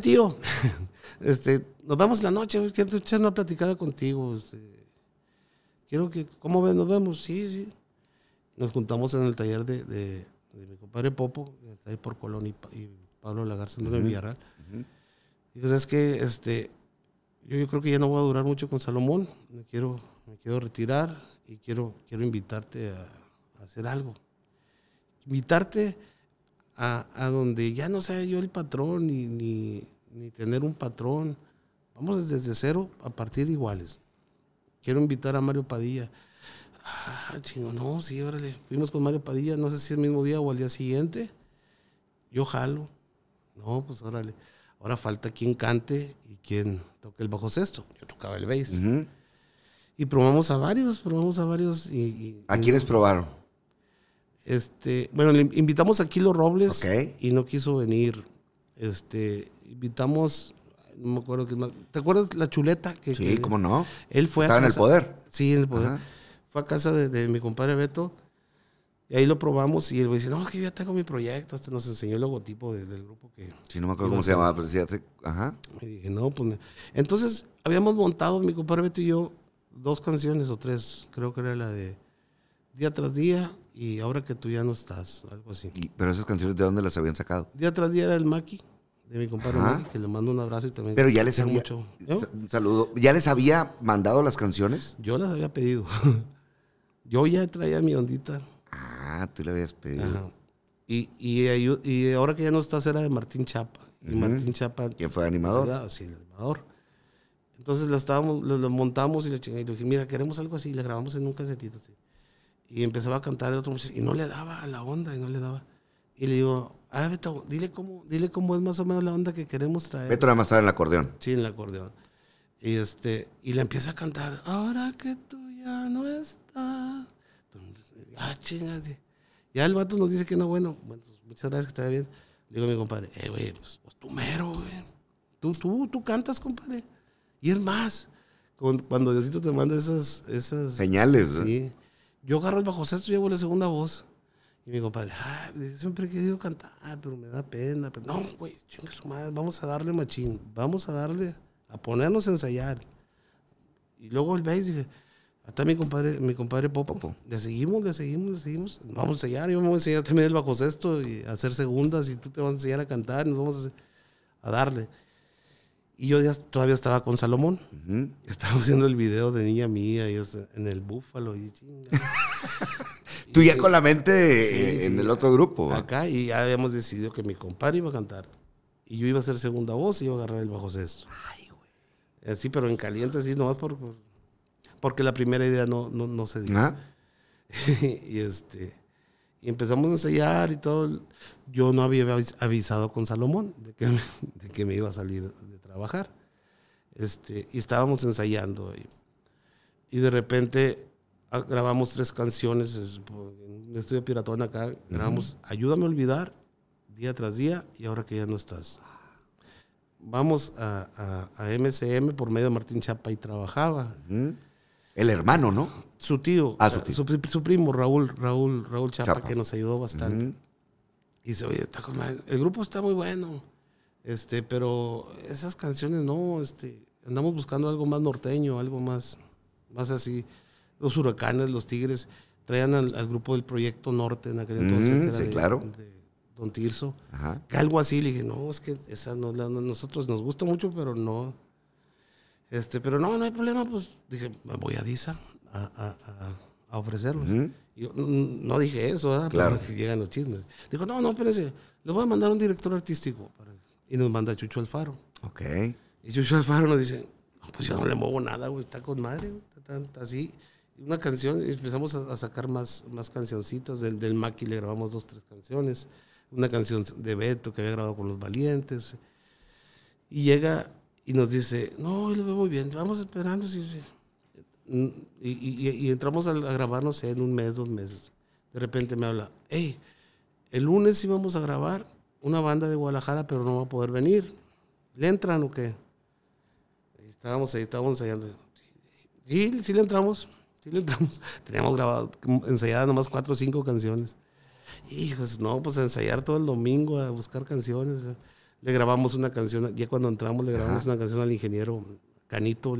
tío, este, nos vemos la noche, quiero echar una platicada contigo. Este. quiero que, ¿cómo ves? Nos vemos, sí, sí nos juntamos en el taller de, de, mi compadre Popo, ahí por Colón y, Pablo Lagarza en uh -huh. Y pues, es que este, yo, yo, creo que ya no voy a durar mucho con Salomón, me quiero, me quiero retirar y quiero, quiero invitarte a, hacer algo. Invitarte a, a, donde ya no sea yo el patrón ni, ni, ni tener un patrón. Vamos desde cero a partir iguales. Quiero invitar a Mario Padilla Ah, chingo, no, sí, órale. Fuimos con Mario Padilla, no sé si el mismo día o al día siguiente. Yo jalo. No, pues órale. Ahora falta quien cante y quien toque el bajo sexto. Yo tocaba el bass. Y probamos a varios, probamos a varios. Y, ¿A quiénes probaron? Este, bueno, le invitamos a Kilo Robles y no quiso venir. Este, invitamos, no me acuerdo que ¿Te acuerdas la chuleta? Que, sí, cómo no. Él fue. Estaba en el poder. Sí, en el poder fue a casa de, mi compadre Beto y ahí lo probamos y él me dice, no, que ya tengo mi proyecto, hasta nos enseñó el logotipo del grupo que... Sí, no me acuerdo cómo se llamaba, pero sí, ajá. Y dije, no, pues... Entonces, habíamos montado, mi compadre Beto y yo, dos canciones o tres, creo que era la de Día tras Día y Ahora que tú ya no estás, algo así. ¿Pero esas canciones de dónde las habían sacado? Día tras Día era el Maki, de mi compadre Maki, que le mando un abrazo y también... Pero ya les había... Mucho. Saludo. ¿Ya les había mandado las canciones? Yo las había pedido. Yo ya traía mi ondita. Ah, tú le habías pedido. Y, y, ahora que ya no estás era de Martín Chapa. Y Martín Chapa. ¿Quién fue animador? Pues sí, el animador. Entonces la estábamos, lo, montamos y le, dije, mira, queremos algo así. Y le grabamos en un casetito Y empezaba a cantar el otro Y no le daba la onda, y no le daba. Y le digo, ah, Beto, dile cómo, dile cómo es más o menos la onda que queremos traer. Beto nada más estaba en el acordeón. Sí, en el acordeón. Y, este, y le empieza a cantar, ahora que tú ya no está. Ah, chingas. Ya el vato nos dice que no, bueno, muchas gracias, que está bien. Le digo a mi compadre, eh, güey, pues, pues, tú mero, güey. Tú, tú, tú cantas, compadre. Y es más, cuando Diosito te manda esas... esas Señales, Sí. Yo agarro el bajo sexto y llevo la segunda voz. Y mi compadre, ah, pues, siempre he querido cantar, ah, pero me da pena. Pero no, güey, chingue su madre, vamos a darle machín, vamos a darle, a ponernos a ensayar. Y luego el bass dije, hasta mi compadre, mi compadre Popapo. Pues, le seguimos, le seguimos, le seguimos. Vamos a enseñar, yo me voy a enseñar también el bajo sexto y hacer segundas y tú te vas a enseñar a cantar, nos vamos a, darle. Y yo ya, todavía estaba con Salomón. Estábamos haciendo el video de Niña Mía y en el Búfalo y Tú ya con la mente eh, en el otro grupo. Acá, y ya habíamos decidido que mi compadre iba a cantar. Y yo iba a hacer segunda voz y iba a agarrar el bajo sexto. Ay, güey. Así, eh, pero en caliente, así, nomás por, por porque la primera idea no, no, no se dio. Ah. y este y empezamos a ensayar y todo. Yo no había avisado con Salomón de que, me iba a salir de trabajar. Este, y estábamos ensayando. Y, de repente ah, grabamos tres canciones en un estudio piratón acá. Grabamos Ayúdame a olvidar, día tras día, y ahora que ya no estás. Vamos a, a, MCM por medio de Martín Chapa y trabajaba. El hermano, ¿no? Su tío. Ah, su, primo, Raúl, Raúl, Raúl Chapa, que nos ayudó bastante. dice, oye, el grupo está muy bueno. Este, pero esas canciones no, este, andamos buscando algo más norteño, algo más, más así. Los huracanes, los tigres, traían al, grupo del Proyecto Norte en aquel entonces. claro. Don Tirso. Algo así, le dije, no, es que esa no, nosotros nos gusta mucho, pero no, este, pero no, no hay problema, pues dije, me voy a DISA a, a, ofrecerlo. Mm, no dije eso, claro. llegan los chismes. Dijo, no, no, espérense, le voy a mandar un director artístico. Y nos manda Chucho Alfaro. Ok. Y Chucho Alfaro nos dice, pues yo no le muevo nada, güey, está con madre, está, así. Una canción, empezamos a, sacar más, más cancioncitas. Del, del Maki le grabamos dos, tres canciones. Una canción de Beto que había grabado con Los Valientes. Y llega y nos dice, no, lo veo muy bien, vamos esperando. Mm, y, y, entramos a, grabarnos en un mes, dos meses. De repente me habla, hey, el lunes íbamos a grabar una banda de Guadalajara, pero no va a poder venir. ¿Le entran o qué? estábamos ahí, estábamos ensayando. Sí, sí le entramos, sí le entramos. Teníamos grabado, ensayadas nomás cuatro o cinco canciones. Y pues no, pues a ensayar todo el domingo a buscar canciones le grabamos una canción, ya cuando entramos le grabamos una canción al ingeniero Canito,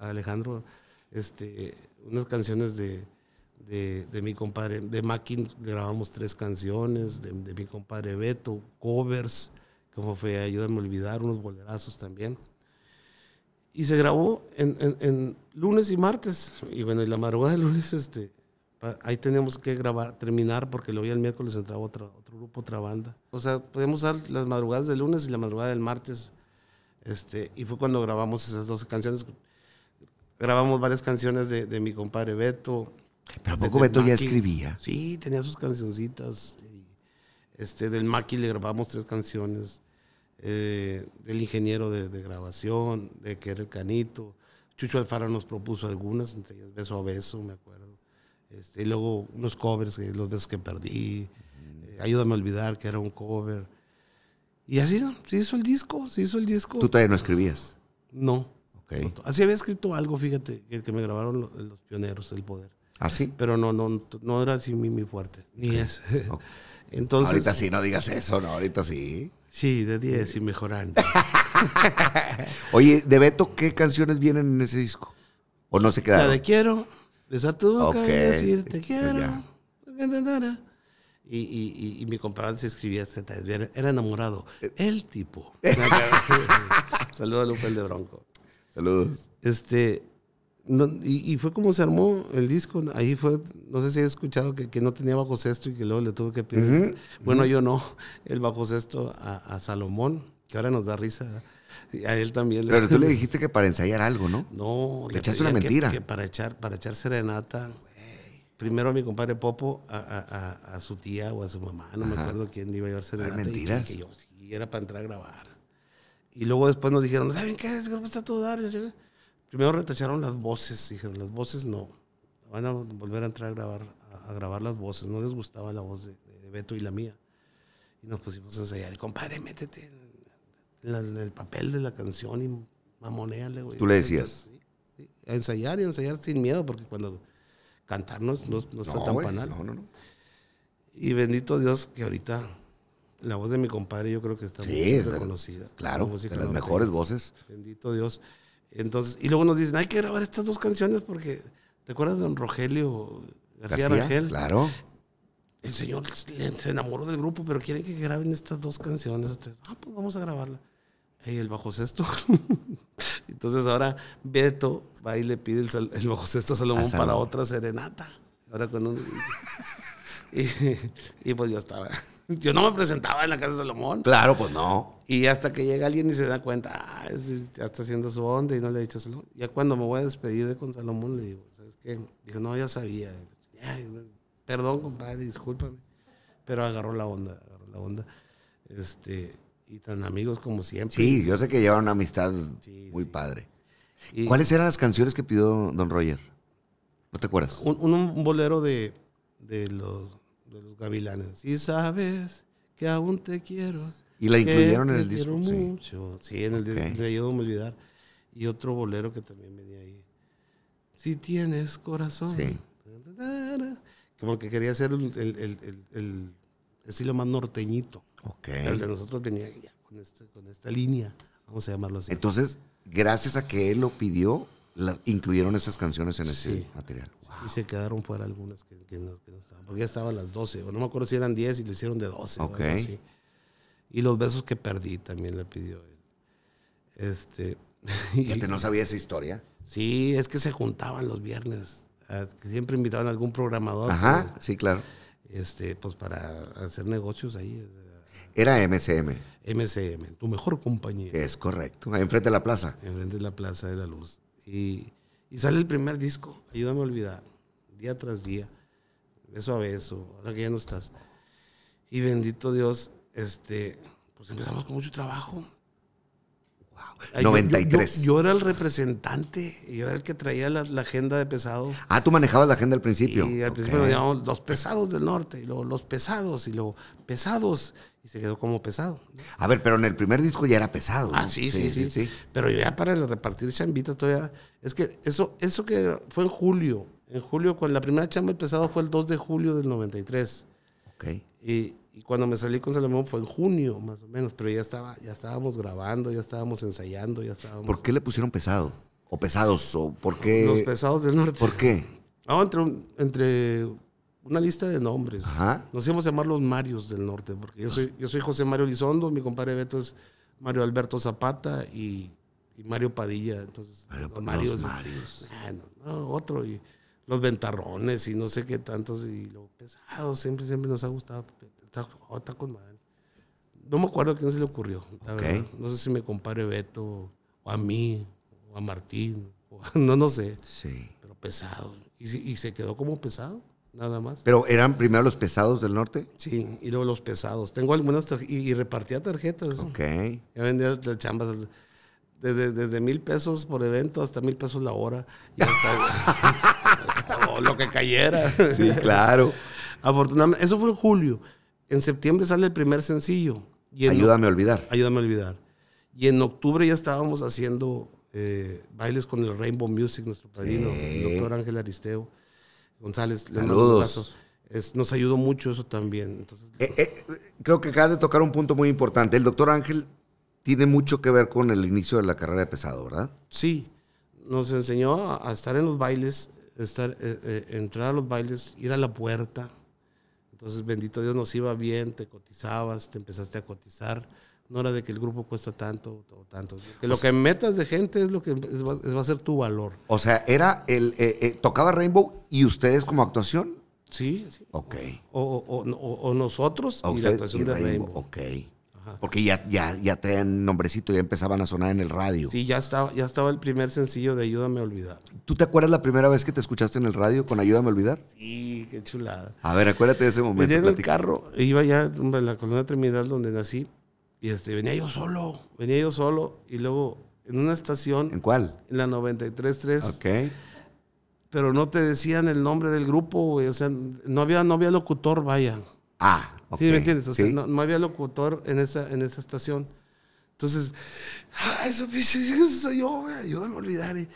Alejandro, este, unas canciones de, mi compadre, de Mackin grabamos tres canciones, de, mi compadre Beto, covers, como fue Ayúdame a olvidar, unos bolerazos también. Y se grabó en, lunes y martes, y bueno, y la madrugada de lunes este, Ah, ahí tenemos que grabar, terminar porque lo vi el miércoles entraba otra, otro grupo, otra banda. O sea, podemos usar las madrugadas del lunes y la madrugada del martes. Este, y fue cuando grabamos esas dos canciones. Grabamos varias canciones de, mi compadre Beto. Pero poco Beto ya escribía. Sí, tenía sus cancioncitas. Este, del Maki le grabamos tres canciones. Eh, del ingeniero de, grabación, de que era el canito. Chucho Alfaro nos propuso algunas, entre ellas Beso a Beso, me acuerdo. Este, y luego unos covers, los veces que perdí. Eh, Ayúdame a olvidar que era un cover. Y así se hizo el disco, se hizo el disco. ¿Tú todavía no escribías? No. así había escrito algo, fíjate, el que me grabaron los, pioneros, El Poder. ¿Ah, sí? Pero no, no, no era así mi, mi fuerte, ni es. Entonces, ahorita sí, no digas eso, no, ahorita sí. Sí, de 10 y mejorando. Oye, de Beto, ¿qué canciones vienen en ese disco? ¿O no se quedaron? La de Quiero, Besar tu y te quiero. Y, y, y, mi compadre se escribía, era enamorado. Eh. El tipo. Saludos a el de Bronco. Saludos. Este, y, y, fue como se armó el disco. Ahí fue, no sé si he escuchado que, que no tenía bajo sexto y que luego le tuve que pedir. Bueno, yo no, el bajo sexto a, a, Salomón, que ahora nos da risa. ¿eh? a él también. Le... Pero tú le dijiste que para ensayar algo, ¿no? No. Le, echaste una mentira. Que, para, echar, para echar serenata, primero a mi compadre Popo, a, a, su tía o a su mamá, no me acuerdo quién iba a llevar serenata. mentiras. Y era para entrar a grabar. Y luego después nos dijeron, ¿saben qué? grupo está todo dar. Primero retacharon las voces, dijeron, las voces no. Van a volver a entrar a grabar, a, grabar las voces. No les gustaba la voz de, Beto y la mía. Y nos pusimos a ensayar. compadre, métete en el papel de la canción y mamonéale, güey. Tú le decías. Sí, Ensayar y ensayar sin miedo, porque cuando cantarnos no, está tan panal. No, no, no. Y bendito Dios que ahorita la voz de mi compadre yo creo que está muy reconocida. Claro, de las mejores voces. Bendito Dios. Entonces, y luego nos dicen, hay que grabar estas dos canciones porque, ¿te acuerdas de don Rogelio García, García Claro. El señor se enamoró del grupo, pero quieren que graben estas dos canciones. Ah, pues vamos a grabarla el bajo Entonces ahora Beto va y le pide el, el bajo sexto a Salomón, para otra serenata. Ahora y, pues yo estaba. Yo no me presentaba en la casa de Salomón. Claro, pues no. Y hasta que llega alguien y se da cuenta, ah, ya está haciendo su onda y no le ha dicho a Salomón. Ya cuando me voy a despedir de con Salomón, le digo, ¿sabes qué? Digo, no, ya sabía. perdón, compadre, discúlpame. Pero agarró la onda, agarró la onda. Este, y tan amigos como siempre. Sí, yo sé que llevan una amistad muy padre. ¿Cuáles eran las canciones que pidió Don Roger? ¿No te acuerdas? Un, bolero de, los, de los gavilanes. Si sabes que aún te quiero. Y la incluyeron en el disco. Sí. en el disco. me olvidar. Y otro bolero que también venía ahí. Si tienes corazón. Sí. Como que quería hacer el estilo más norteñito. El de nosotros venía este, con, esta línea, vamos a llamarlo así. Entonces, gracias a que él lo pidió, incluyeron esas canciones en ese material. Y se quedaron fuera algunas que, no, estaban, porque ya estaban las 12, o no me acuerdo si eran 10 y lo hicieron de 12. Ok. Y los besos que perdí también le pidió él. Este, te no sabía esa historia. Sí, es que se juntaban los viernes. Ah, siempre invitaban a algún programador. Ajá, sí, claro. Este, pues para hacer negocios ahí. Era MCM. MCM, tu mejor compañía. Es correcto, enfrente de la plaza. Enfrente de la plaza de la luz. Y, y sale el primer disco, Ayúdame a olvidar, día tras día, beso a beso, ahora que ya no estás. Y bendito Dios, este, pues empezamos con mucho trabajo. Wow. 93. Yo, era el representante, yo era el que traía la, agenda de pesados. Ah, tú manejabas la agenda al principio. Y al principio nos llamamos los pesados del norte, y luego los pesados, y luego pesados, y se quedó como pesado. A ver, pero en el primer disco ya era pesado. Ah, sí sí, sí Pero ya para repartir chambitas todavía. Es que eso, eso que fue en julio. En julio, cuando la primera chamba pesado fue el 2 de julio del 93. Ok. Y, cuando me salí con Salomón fue en junio, más o menos. Pero ya, estaba, ya estábamos grabando, ya estábamos ensayando, ya estábamos. ¿Por qué le pusieron pesado? ¿O pesados? ¿O por qué? Los pesados del norte. ¿Por qué? No, entre, entre una lista de nombres. Nos íbamos a llamar los Marios del Norte, porque yo soy, yo soy José Mario Lizondo, mi compadre Beto es Mario Alberto Zapata y, Mario Padilla. Entonces, los Marios. otro, y los Ventarrones y no sé qué tantos, y lo pesado, siempre, siempre nos ha gustado. Oh, está, con No me acuerdo a quién se le ocurrió, la verdad. No sé si me compadre Beto, o a mí, o a Martín, no, no sé. Sí. Pero pesado. y se quedó como pesado nada más. ¿Pero eran primero los pesados del norte? Sí, y luego los pesados. Tengo algunas y, repartía tarjetas. Ok. Ya vendía chambas desde, mil pesos por evento hasta mil pesos la hora. Y hasta, lo que cayera. Sí, claro. Afortunadamente, eso fue en julio. En septiembre sale el primer sencillo. ayúdame a olvidar. Ayúdame a olvidar. Y en octubre ya estábamos haciendo eh, bailes con el Rainbow Music, nuestro padrino, el doctor Ángel Aristeo. González. Saludos. nos ayudó mucho eso también. Eh, eh, creo que acabas de tocar un punto muy importante. El doctor Ángel tiene mucho que ver con el inicio de la carrera de pesado, ¿verdad? Sí, nos enseñó a, estar en los bailes, estar, eh, entrar a los bailes, ir a la puerta. Entonces, bendito Dios, nos iba bien, te cotizabas, te empezaste a cotizar no era de que el grupo cuesta tanto o tanto. Que lo que metas de gente es lo que va, a ser tu valor. O sea, era el eh, eh, tocaba Rainbow y ustedes como actuación. Sí, sí. Ok. O, nosotros y la actuación de Rainbow. Ok. Porque ya, ya, ya tenían nombrecito, ya empezaban a sonar en el radio. Sí, ya estaba, ya estaba el primer sencillo de Ayúdame a Olvidar. ¿Tú te acuerdas la primera vez que te escuchaste en el radio con Ayúdame a Olvidar? Sí, qué chulada. A ver, acuérdate de ese momento. en el carro, iba ya en la colonia terminal donde nací, y este, venía yo solo, venía yo solo. Y luego en una estación. ¿En cuál? En la 93.3. Ok. Pero no te decían el nombre del grupo, güey. O sea, no había, no había locutor, vaya. Ah, ok. Sí, ¿me entiendes? O sea, no, había locutor en esa, en esa estación. Entonces, ay, eso, eso soy yo, güey. Ayúdame a olvidar. Y,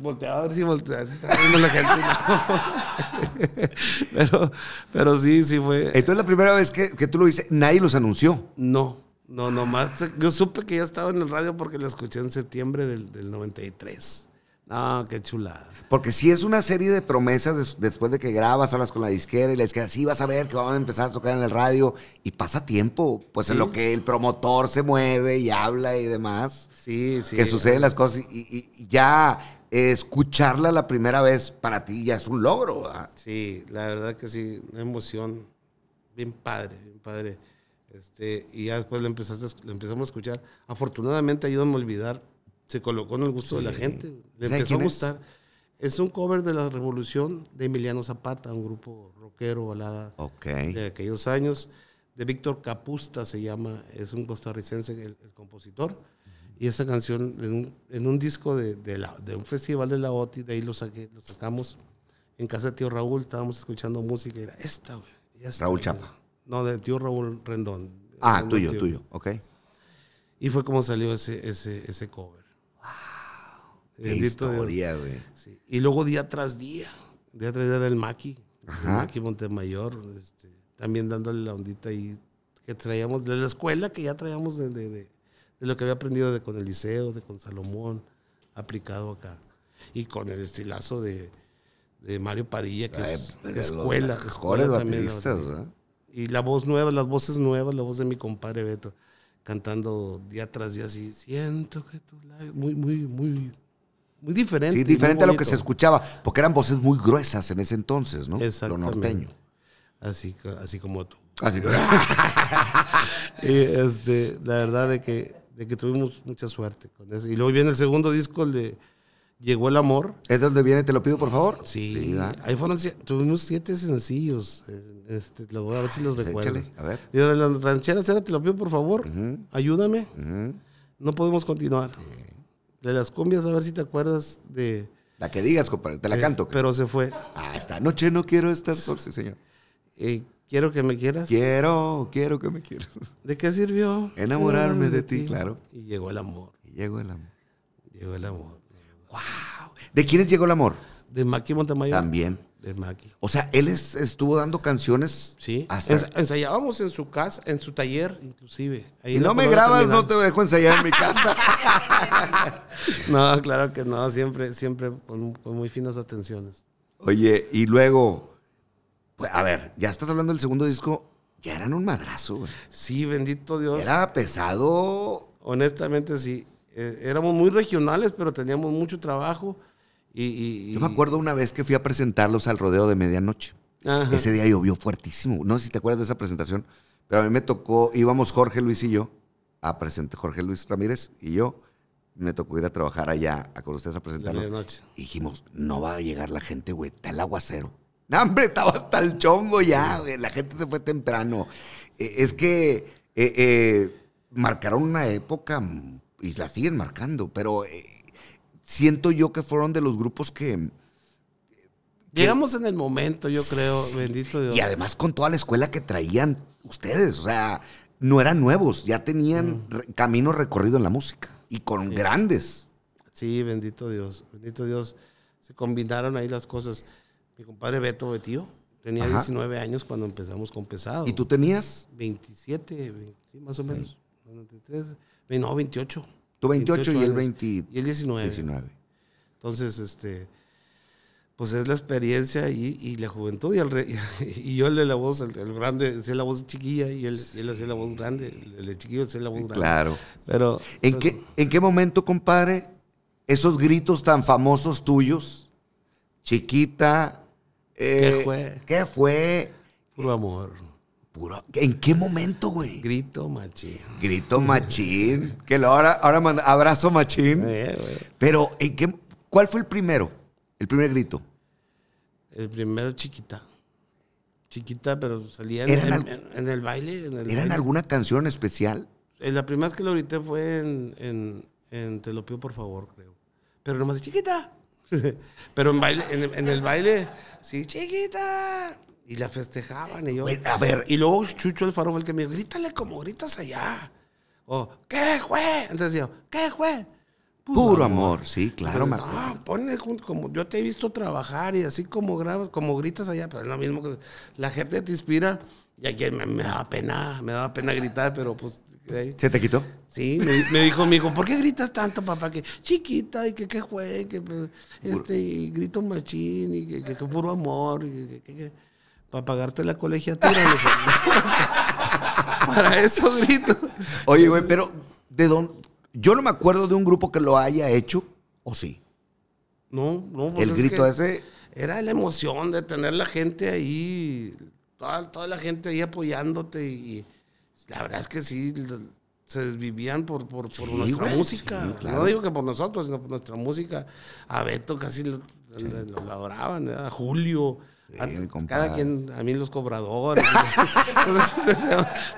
Volteaba a ver si volteaba, estaba viendo la gente. pero, pero sí, sí fue. Entonces, la primera vez que, que tú lo hiciste, nadie los anunció. No. No, nomás yo supe que ya estaba en el radio porque la escuché en septiembre del, 93. Ah, qué chulada. Porque si es una serie de promesas después de que grabas, hablas con la disquera y la disquera, sí, vas a ver que van a empezar a tocar en el radio y pasa tiempo, pues en lo que el promotor se mueve y habla y demás. Sí, sí. Que suceden las cosas y, y ya escucharla la primera vez para ti ya es un logro, Sí, la verdad que sí, una emoción bien padre, bien padre. Este, y ya después le, empezamos a escuchar. Afortunadamente, ayúdame a olvidar, se colocó en el gusto de la gente, le empezó a gustar. Es? un cover de La Revolución de Emiliano Zapata, un grupo rockero, balada de aquellos años. De Víctor Capusta se llama, es un costarricense, el, compositor. Y esa canción en un, disco de, la, de, un festival de la OTI, de ahí lo, sacamos. En casa de tío Raúl estábamos escuchando música y era esta, güey. Raúl Chapa. No, del tío Raúl Rendón. Ah, tuyo, tuyo, ok. Y fue como salió ese, ese, ese cover. ¡Wow! Bendito historia, güey. Y luego día tras día, día tras día del Maki, Ajá. El Maki Montemayor, este, también dándole la ondita ahí que traíamos de la escuela, que ya traíamos de, lo que había aprendido de, con el liceo, de con Salomón, aplicado acá. Y con el estilazo de, de Mario Padilla, que es escuela. escuela bateristas, y la voz nueva, las voces nuevas, la voz de mi compadre Beto, cantando día tras día así, siento que tú muy, muy, muy, muy diferente. Sí, diferente a lo que se escuchaba, porque eran voces muy gruesas en ese entonces, ¿no? Lo norteño. Así, así como tú. Así y este, la verdad de que, de que tuvimos mucha suerte con eso. Y luego viene el segundo disco, el de Llegó el amor. ¿Es donde viene? Te lo pido, por favor. Sí. ahí fueron, tuvimos siete sencillos. Eh, este, lo voy a ver si los recuerdo. a ver. De las ranchera era, te lo pido, por favor. Ayúdame. No podemos continuar. De las cumbias, a ver si te acuerdas de... La que digas, compadre. Te la eh, canto. Pero se fue. Ah, esta noche no quiero estar solo, señor. Eh, quiero que me quieras. Quiero, quiero que me quieras. ¿De qué sirvió? Enamorarme de, ti, ti, claro. Y llegó el amor. Y llegó el amor. Llegó el amor. ¡Wow! ¿De quiénes llegó el amor? De Maki Montemayor. También. De Maki. O sea, él es, estuvo dando canciones. Sí. Hasta... ensayábamos en su casa, en su taller, inclusive. y no me grabas, no te dejo ensayar en mi casa. no, claro que no. Siempre, siempre con, muy finas atenciones. Oye, y luego, pues, a ver, ya estás hablando del segundo disco, ya eran un madrazo. Sí, bendito Dios. Era pesado. Honestamente, sí. Eh, éramos muy regionales, pero teníamos mucho trabajo. Y, Yo me acuerdo una vez que fui a presentarlos al rodeo de medianoche. Ese día llovió fuertísimo. No sé si te acuerdas de esa presentación, pero a mí me tocó, íbamos Jorge Luis y yo, a presentar Jorge Luis Ramírez y yo, me tocó ir a trabajar allá a con ustedes a presentarlo. Y dijimos, no va a llegar la gente, güey, está el aguacero. hambre hombre, estaba hasta el chongo ya, güey, la gente se fue temprano. Eh, es que eh, marcaron una época y la siguen marcando, pero eh, siento yo que fueron de los grupos que... Llegamos en el momento, yo creo, bendito Dios. Y además con toda la escuela que traían ustedes, o sea, no eran nuevos, ya tenían mm. camino recorrido en la música y con grandes. Sí, bendito Dios, bendito Dios. Se combinaron ahí las cosas. Mi compadre Beto Betío tenía 19 años cuando empezamos con Pesado. ¿Y tú tenías? 27, más o menos. No, 28. Tú 28, y el 20. Y el 19. Entonces, este, pues es la experiencia y, la juventud. Y, yo le de la voz, el, grande, hacía la voz chiquilla y él, él hacía la voz grande. El, chiquillo hacía la voz grande. Claro. Pero. ¿En, qué, pues, ¿En qué momento, compadre, esos gritos tan famosos tuyos, chiquita, ¿qué eh, fue? ¿Qué fue? Puro amor. ¿En qué momento, güey? Grito machín. Grito machín. que lo, ahora, ahora abrazo machín. Eh, pero, ¿en qué, ¿cuál fue el primero? El primer grito. El primero chiquita. Chiquita, pero salía en, el baile. ¿Era en alguna canción especial? Eh, la primera vez que lo grité fue en, Te lo pido por favor, creo. Pero nomás de chiquita. pero en, baile, en el baile, sí, chiquita. Y la festejaban. Y yo, a ver. Y luego Chucho Faro fue el que me dijo, grítale como gritas allá. O, ¿qué, fue? Entonces yo, ¿qué, fue? Puro, amor. sí, claro. Ah, pone como yo te he visto trabajar y así como grabas, como gritas allá, pero es lo mismo que la gente te inspira y aquí me, daba pena, me daba pena gritar, pero pues... ¿Se te quitó? Sí, me, dijo, mi hijo, ¿por qué gritas tanto, papá? Que chiquita y que qué fue, que pues, este, y grito machín y que, que, puro amor y que para pagarte la colegiatura. para esos gritos. Oye, güey, pero de dónde? yo no me acuerdo de un grupo que lo haya hecho, ¿o sí? No, no. Pues el grito ese... Era la emoción de tener la gente ahí, toda, toda la gente ahí apoyándote y la verdad es que sí, se desvivían por, por, nuestra música. No digo que por nosotros, sino por nuestra música. A Beto casi lo, adoraban, a Julio cada quien, a mí los cobradores. Entonces,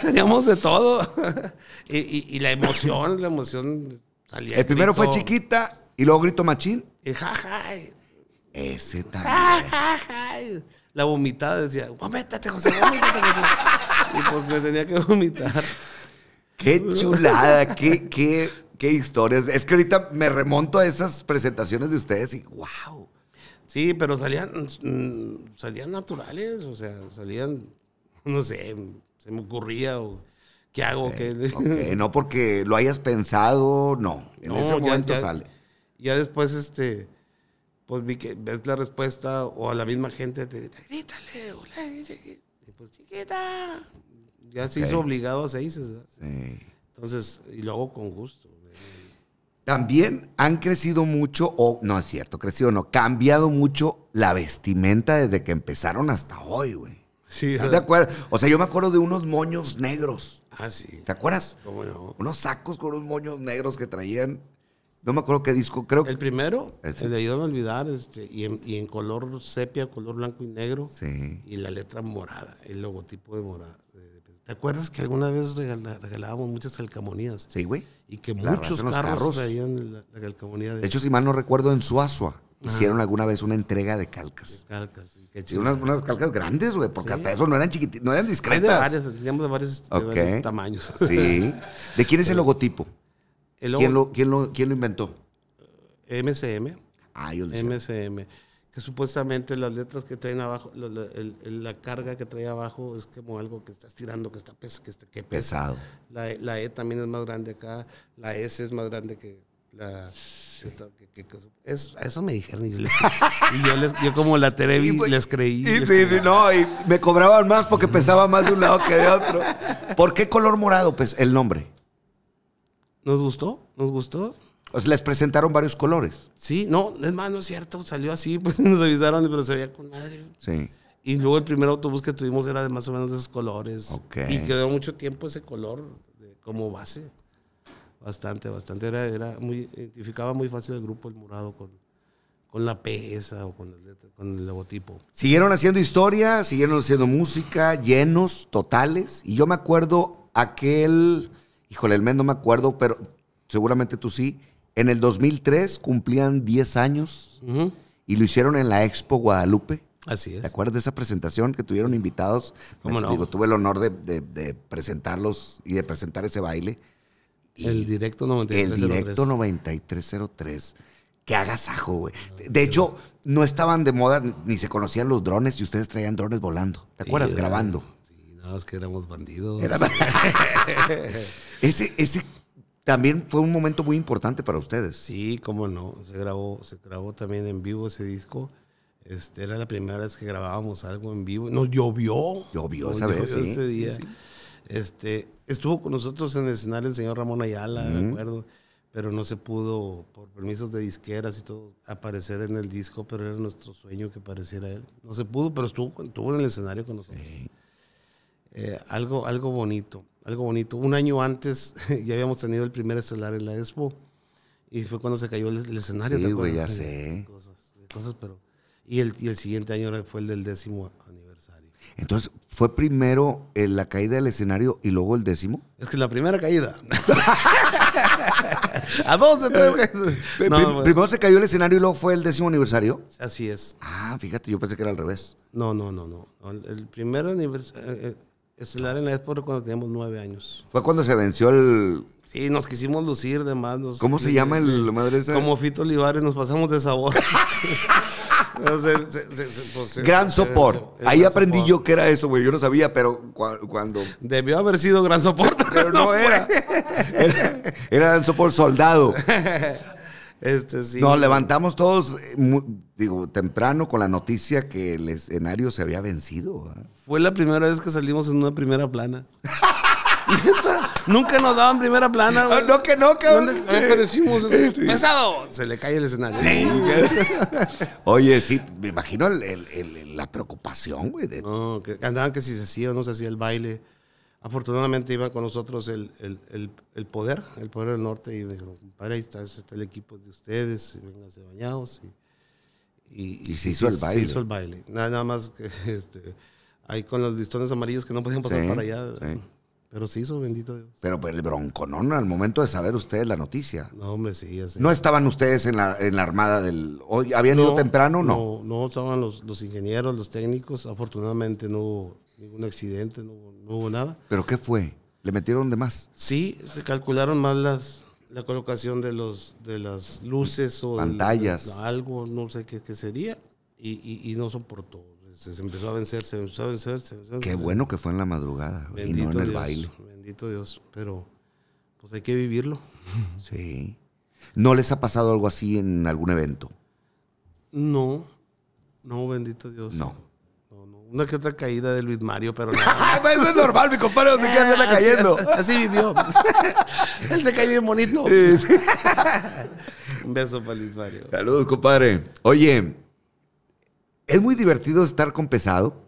teníamos, de todo. y, la emoción, la emoción salía. El primero fue chiquita y luego grito machín. Eh, y Ese también. La vomitada decía, vométate, José, vométate, José. y pues me tenía que vomitar. Qué chulada, qué, qué, qué historias. Es que ahorita me remonto a esas presentaciones de ustedes y wow. Sí, pero salían, mm, salían naturales, o sea, salían, no sé, se me ocurría o qué hago. No porque lo hayas pensado, no, en ese momento sale. Ya después, este, pues vi que ves la respuesta o a la misma gente te grita, grítale, hola, y pues chiquita. Ya se hizo obligado a seis. Entonces, y lo hago con gusto. También han crecido mucho, o no es cierto, crecido o no, cambiado mucho la vestimenta desde que empezaron hasta hoy, güey. Sí, ¿Te acuerdas? O sea, yo me acuerdo de unos moños negros. Ah, sí. ¿Te acuerdas? ¿Cómo no? Unos sacos con unos moños negros que traían. No me acuerdo qué disco, creo. que… El primero, se le ayudó a olvidar, este, y, en, y, en, color sepia, color blanco y negro. Sí. Y la letra morada, el logotipo de morada. ¿Te acuerdas que alguna vez regalábamos muchas calcamonías? Sí, güey. Y que muchos carros, carros, traían la, calcamonía. De... de... hecho, si mal no recuerdo, en Suazua hicieron alguna vez una entrega de calcas. De calcas, sí. unas, calcas grandes, güey, porque hasta eso no eran chiquititas, no eran discretas. teníamos de varios, tamaños. Sí. ¿De quién es el logotipo? ¿Quién, lo, quién, ¿Quién lo inventó? MCM. Ah, yo lo MCM que supuestamente las letras que traen abajo, la, carga que trae abajo es como algo que estás tirando, que está pesa, que, está, que pesado. La, E también es más grande acá, la S es más grande que la... eso, me dijeron y, yo, como la Terevi les creí. Y, sí, sí, no, y me cobraban más porque pesaba más de un lado que de otro. ¿Por qué color morado? Pues el nombre. Nos gustó, nos gustó les presentaron varios colores. Sí, no, es más, no es cierto, salió así, pues nos avisaron, pero se veía con madre. Sí. Y luego el primer autobús que tuvimos era de más o menos esos colores. Y quedó mucho tiempo ese color como base. Bastante, bastante. Era, era muy, identificaba muy fácil el grupo el morado con, la pesa o con el, logotipo. Siguieron haciendo historia, siguieron haciendo música, llenos, totales. Y yo me acuerdo aquel, híjole, el mes no me acuerdo, pero seguramente tú sí, en el 2003 cumplían 10 años y lo hicieron en la Expo Guadalupe. Así es. ¿Te acuerdas de esa presentación que tuvieron invitados? ¿Cómo no? Digo, tuve el honor de, presentarlos y de presentar ese baile. el directo 9303. El directo 9303. hagas agasajo, güey. De hecho, no estaban de moda ni se conocían los drones y ustedes traían drones volando. ¿Te acuerdas? Grabando. Sí, nada más que éramos bandidos. ese, ese también fue un momento muy importante para ustedes. Sí, cómo no. Se grabó, se grabó también en vivo ese disco. Este, era la primera vez que grabábamos algo en vivo. Nos llovió. Llovió esa vez. Este, estuvo con nosotros en el escenario el señor Ramón Ayala, acuerdo, pero no se pudo, por permisos de disqueras y todo, aparecer en el disco, pero era nuestro sueño que apareciera él. No se pudo, pero estuvo, estuvo en el escenario con nosotros. Eh, algo, algo bonito algo bonito. Un año antes ya habíamos tenido el primer escenario en la Expo y fue cuando se cayó el, escenario. Sí, güey, ya sé. Cosas, pero... Y el, siguiente año fue el del décimo aniversario. Entonces, ¿fue primero eh, la caída del escenario y luego el décimo? Es que la primera caída. A dos tres. Primero se cayó el escenario y luego fue el décimo aniversario. Así es. Ah, fíjate, yo pensé que era al revés. No, no, no, no. El primer aniversario. Eh, eh, Estelar en la Expo cuando teníamos nueve años. Fue cuando se venció el. Sí, nos quisimos lucir de más. ¿Cómo se llama el madre esa? Como Fito Olivares, nos pasamos de sabor. gran sopor. Ahí aprendí yo que era eso, güey. Yo no sabía, pero cuando. Debió haber sido gran sopor, pero, no, era. era. Era gran sopor soldado. Este, sí. Nos levantamos todos, eh, digo, temprano con la noticia que el escenario se había vencido. Fue la primera vez que salimos en una primera plana. Nunca nos daban primera plana, No, que no, cabrón. crecimos? ¡Pesado! Se le cae el escenario. Oye, sí, me imagino la preocupación, güey. No, que andaban que si se hacía o no se hacía el baile. Afortunadamente iba con nosotros el, poder, el poder del norte, y me dijeron, compadre, ahí está, el equipo de ustedes, venganse bañados. Y, y, se hizo el baile. Se hizo el baile. Nada, más que este, ahí con los listones amarillos que no podían pasar para allá. Pero se hizo, bendito Dios. Pero pues, el no al momento de saber ustedes la noticia. No, hombre, sí, ¿No estaban ustedes en la, en la armada del... Hoy, ¿Habían ido temprano o no? No, estaban los, los, ingenieros, los técnicos. Afortunadamente no hubo ningún accidente, no hubo no hubo nada. ¿Pero qué fue? ¿Le metieron de más? Sí, se calcularon más las, la colocación de, los, de las luces o pantallas. algo, no sé qué, sería, y, no soportó. Se, empezó a vencer, se empezó a vencer. Se Qué bueno que fue en la madrugada y no en el baile. Bendito Dios, pero pues hay que vivirlo. Sí. ¿No les ha pasado algo así en algún evento? No, no, bendito Dios. No. No, que otra caída de Luis Mario, pero Eso es normal, mi compadre, donde quiera cayendo. Así, vivió. Él se cae bien bonito. Un beso para Luis Mario. Saludos, compadre. Oye, es muy divertido estar con pesado,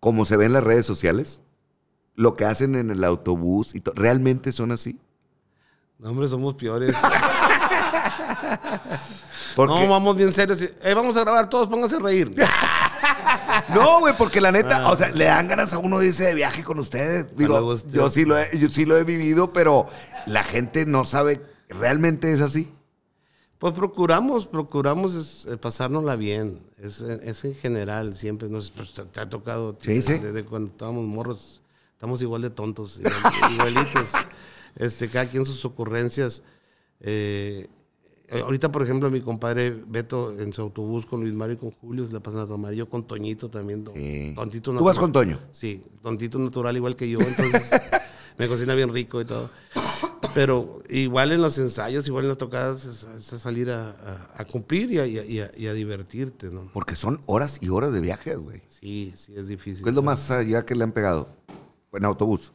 como se ve en las redes sociales. Lo que hacen en el autobús y ¿Realmente son así? No, hombre, somos peores. no, vamos bien serios. Eh, vamos a grabar todos, pónganse a reír. No, güey, porque la neta, ah. o sea, le dan ganas a uno dice de viaje con ustedes. Digo, yo sí, lo he, yo sí lo he vivido, pero la gente no sabe, ¿realmente es así? Pues procuramos, procuramos eh, pasárnosla bien. Es, en general, siempre nos pues, te, ha tocado. Desde cuando estábamos morros, estamos igual de tontos, igualitos. Este, cada quien sus ocurrencias. Eh, eh, ahorita, por ejemplo, mi compadre Beto en su autobús con Luis Mario y con Julio se la pasan a tomar. Yo con Toñito también. Tontito ¿Tú vas con Toño? Sí, Tontito natural igual que yo. Entonces me cocina bien rico y todo. Pero igual en los ensayos, igual en las tocadas, es, salir a, cumplir y a, divertirte, ¿no? Porque son horas y horas de viajes, güey. Sí, sí, es difícil. ¿cuál es lo más allá que le han pegado? En autobús,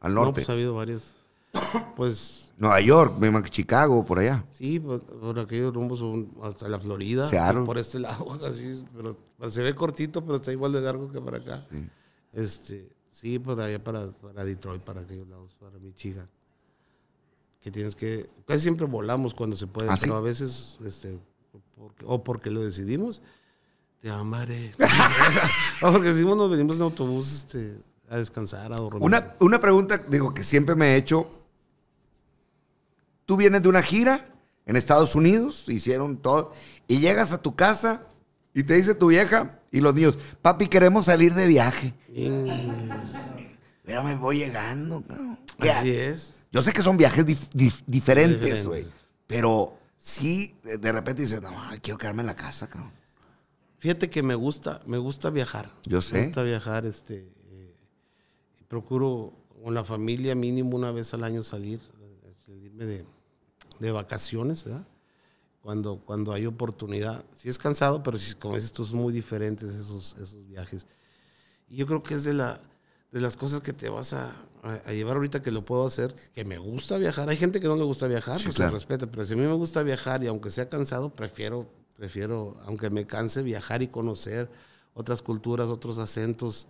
al norte. No, pues ha habido varios pues... Nueva York, Chicago, por allá. Sí, pues, por, aquellos rumbos hasta la Florida, por este lado, así, pero se ve cortito, pero está igual de largo que para acá. Sí. Este, sí, por allá para, para Detroit, para aquellos lados, para Michigan. Que tienes que... Casi siempre volamos cuando se puede, ¿Ah, a veces, este, o porque lo decidimos, te amaré. o porque decimos nos venimos en autobús este, a descansar, a dormir. Una, una pregunta, digo, que siempre me he hecho tú vienes de una gira en Estados Unidos, hicieron todo, y llegas a tu casa y te dice tu vieja y los niños, papi, queremos salir de viaje. Mm. Pero me voy llegando. Así es. Yo sé que son viajes diferentes, Pero sí, de repente dices, no, quiero quedarme en la casa, cabrón. Fíjate que me gusta, me gusta viajar. Yo sé. Me gusta viajar, este. Eh, procuro con la familia mínimo una vez al año salir, este, de vacaciones, ¿verdad? Cuando, cuando hay oportunidad. si es cansado, pero si como estos son muy diferentes esos, esos viajes. Y yo creo que es de, la, de las cosas que te vas a, a, llevar ahorita que lo puedo hacer, que me gusta viajar. Hay gente que no le gusta viajar, pues se respeta, pero si a mí me gusta viajar y aunque sea cansado, prefiero, prefiero, aunque me canse, viajar y conocer otras culturas, otros acentos,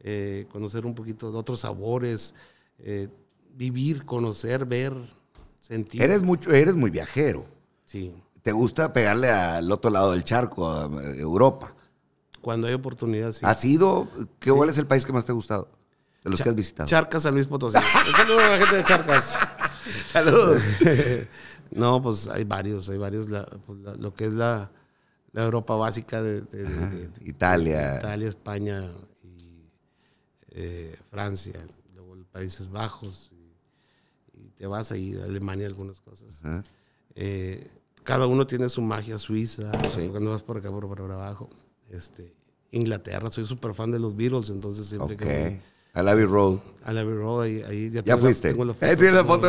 eh, conocer un poquito de otros sabores, eh, vivir, conocer, ver, Eres, mucho, eres muy viajero. Sí. ¿Te gusta pegarle al otro lado del charco, a Europa? Cuando hay oportunidad, sí. ¿Has ido? ¿Qué, ¿Cuál es el país que más te ha gustado? De los que has visitado. Charcas, San Luis Potosí. Saludos a la gente de Charcas. Saludos. no, pues hay varios, hay varios. Pues, lo que es la, Europa básica de, Italia. Italia, España y eh, Francia. Luego los Países Bajos te vas ahí a Alemania, algunas cosas. Eh, cada uno tiene su magia suiza, cuando vas por acá, por, abajo. Este, Inglaterra, soy súper fan de los Beatles, entonces siempre que... A la Road. A la Road, ahí, ahí ya, tengo fuiste. Ahí la foto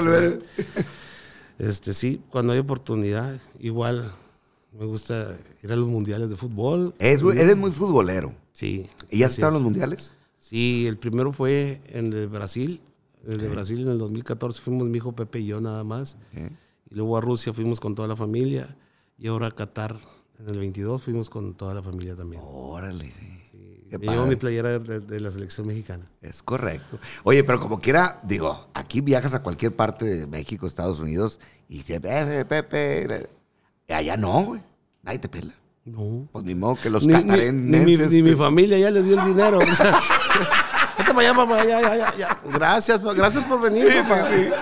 Este, sí, cuando hay oportunidad, igual me gusta ir a los mundiales de fútbol. Es, eres muy futbolero. Sí. ¿Y has estado en los mundiales? Sí, el primero fue en el Brasil, desde eh, Brasil en el 2014 fuimos mi hijo Pepe y yo nada más. Y luego a Rusia fuimos con toda la familia. Y ahora a Qatar en el 22 fuimos con toda la familia también. Órale. llevo mi playera de, la selección mexicana. Es correcto. Oye, pero como quiera, digo, aquí viajas a cualquier parte de México, Estados Unidos, y eh, eh, Pepe, allá no, güey. Nadie te pela. No. Pues ni modo que los ni, Ni, mi, familia ya les dio el dinero. Gracias, gracias por venir,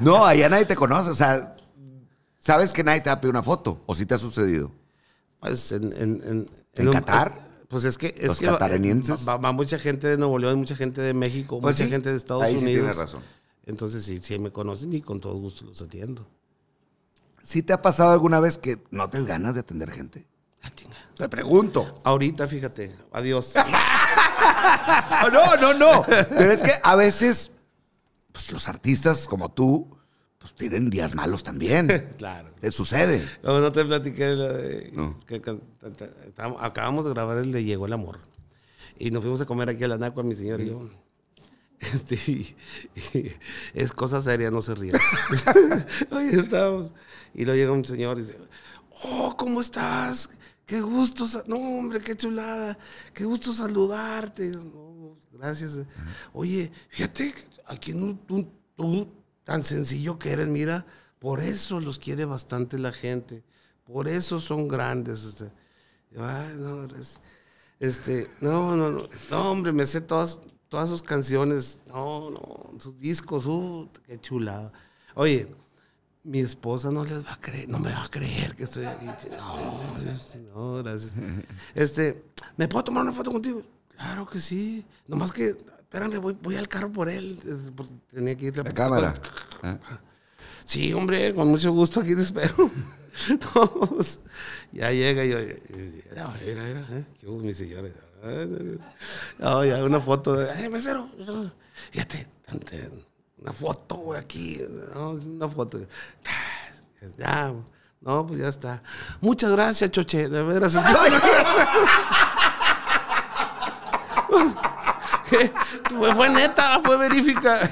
No, allá nadie te conoce. O sea, sabes que nadie te va a una foto. ¿O si te ha sucedido? Pues en. ¿En, en, Qatar? Eh, pues es que. Los eh, Va, mucha gente de Nuevo León, mucha gente de México, pues mucha gente de Estados Ahí Unidos. Sí razón. Entonces, si sí me conocen y con todo gusto los atiendo. si te ha pasado alguna vez que no te ganas de atender gente? Ah, te pregunto. Ahorita, fíjate. Adiós. no, no, no. Pero es que a veces, pues, los artistas como tú, pues, tienen días malos también. claro. le sucede. No, te platiqué acabamos de grabar el de Llegó el Amor. Y nos fuimos a comer aquí a la Nacua, mi señor Este, es cosa seria, no se ría. Hoy estamos. Y luego llega un señor y dice, oh, ¿cómo estás? Qué gusto, no hombre, qué chulada, qué gusto saludarte. gracias. Oye, fíjate, aquí no, tú, tan sencillo que eres, mira, por eso los quiere bastante la gente, por eso son grandes. este, este no, no, no, hombre, me sé todas, todas sus canciones, no, no, sus discos, uh, qué chulada. Oye, mi esposa no les va a creer, no me va a creer que estoy aquí. No, gracias. Este, ¿me puedo tomar una foto contigo? Claro que sí. Nomás que, espérame, voy, voy al carro por él. Tenía que ir la, la cámara. Ah. Ah. Sí, hombre, con mucho gusto aquí te espero. Pues, ya llega yo. Mira, mira, mira. ¿eh? ¿Qué hubo, mi ah, No, ya una foto de, ¡ay, mesero! Fíjate, tan, una foto, güey, aquí, una foto. Ya, no, pues ya está. Muchas gracias, Choche, de veras. Fue, neta, fue verifica.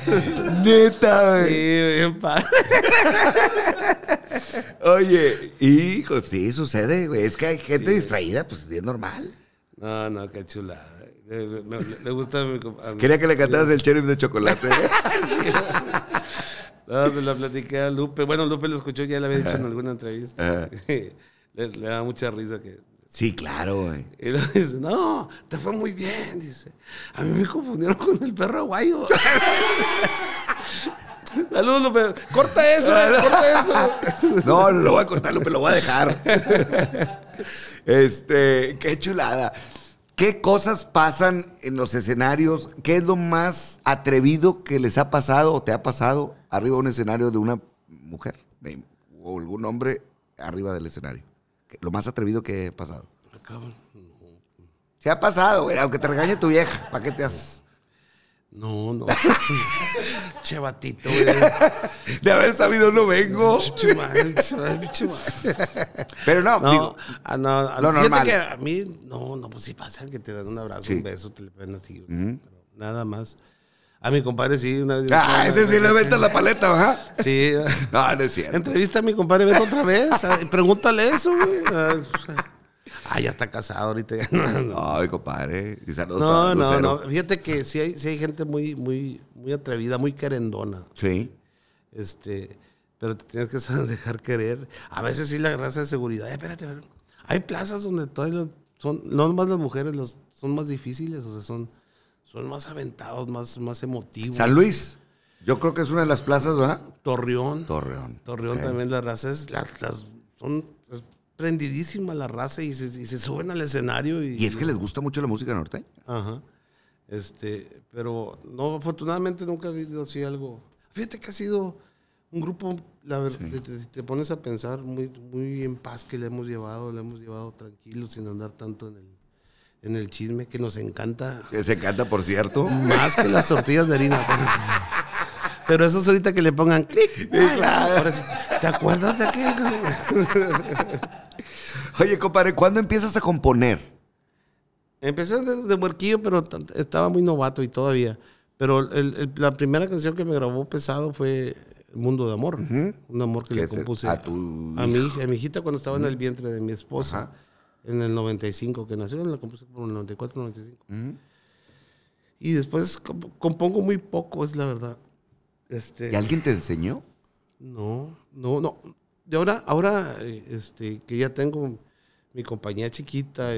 Neta, güey. Sí, bien padre. Oye, y sí, sucede, güey. Es que hay gente distraída, pues es normal. No, no, qué chulada. Eh, me gusta mi, Quería que le cantaras el cherry de chocolate. ¿eh? no, se la platiqué a Lupe. Bueno, Lupe lo escuchó, ya le había dicho en alguna entrevista. le, da mucha risa que Sí, claro, güey. Y luego dice, no, te fue muy bien. Dice, a mí me confundieron con el perro aguayo. Saludos, Lupe. Corta eso, corta eso. No, no lo voy a cortar, Lupe, lo voy a dejar. este, qué chulada. ¿Qué cosas pasan en los escenarios? ¿Qué es lo más atrevido que les ha pasado o te ha pasado arriba de un escenario de una mujer o algún hombre arriba del escenario? Lo más atrevido que ha pasado. Se ha pasado, aunque te regañe tu vieja, ¿para qué te haces? No, no. che batito, güey. De haber sabido no vengo. Pero no, no, no, ah, no, lo normal. a mí, no, no, pues sí pasa que te dan un abrazo, un beso, te le ponen así. nada más. A mi compadre sí, una vez. Ah, ese sí le metes la paleta, ¿verdad? Sí. no, no es cierto. Entrevista a mi compadre, otra vez. Pregúntale eso, güey. Ah, Ah, ya está casado ahorita. Ay, compadre. no, no, no. Fíjate que sí hay, hay gente muy, muy, muy atrevida, muy querendona. Sí. Este, pero te tienes que dejar querer. A veces sí la raza de seguridad. Eh, espérate, Hay plazas donde todavía son, no más las mujeres, los, son más difíciles, o sea, son, son más aventados, más, más emotivos. San Luis. Yo creo que es una de las plazas, ¿verdad? Torreón. Torreón. Torreón también, las razas, las, las, son rendidísima la raza y se, se suben al escenario. Y, y, es que les gusta mucho la música norte. Ajá. Este, pero no, afortunadamente nunca ha habido así algo. Fíjate que ha sido un grupo, la verdad, te, pones a pensar muy, muy en paz que le hemos llevado, le hemos llevado tranquilo, sin andar tanto en el, en el chisme, que nos encanta. Que se encanta, por cierto. Más que las tortillas de harina. Pero eso es ahorita que le pongan clic. claro. ¿Te acuerdas de qué Oye, compadre, ¿cuándo empiezas a componer? Empecé de, huerquillo, pero estaba muy novato y todavía. Pero la primera canción que me grabó pesado fue Mundo de Amor. Un amor que le compuse a, mi, hijita cuando estaba en el vientre de mi esposa. En el 95 que nació, la compuse en el 94, 95. Y después compongo muy poco, es la verdad. Este ¿Y alguien te enseñó? No, no, no. Y ahora, ahora eh, este, que ya tengo mi compañía chiquita,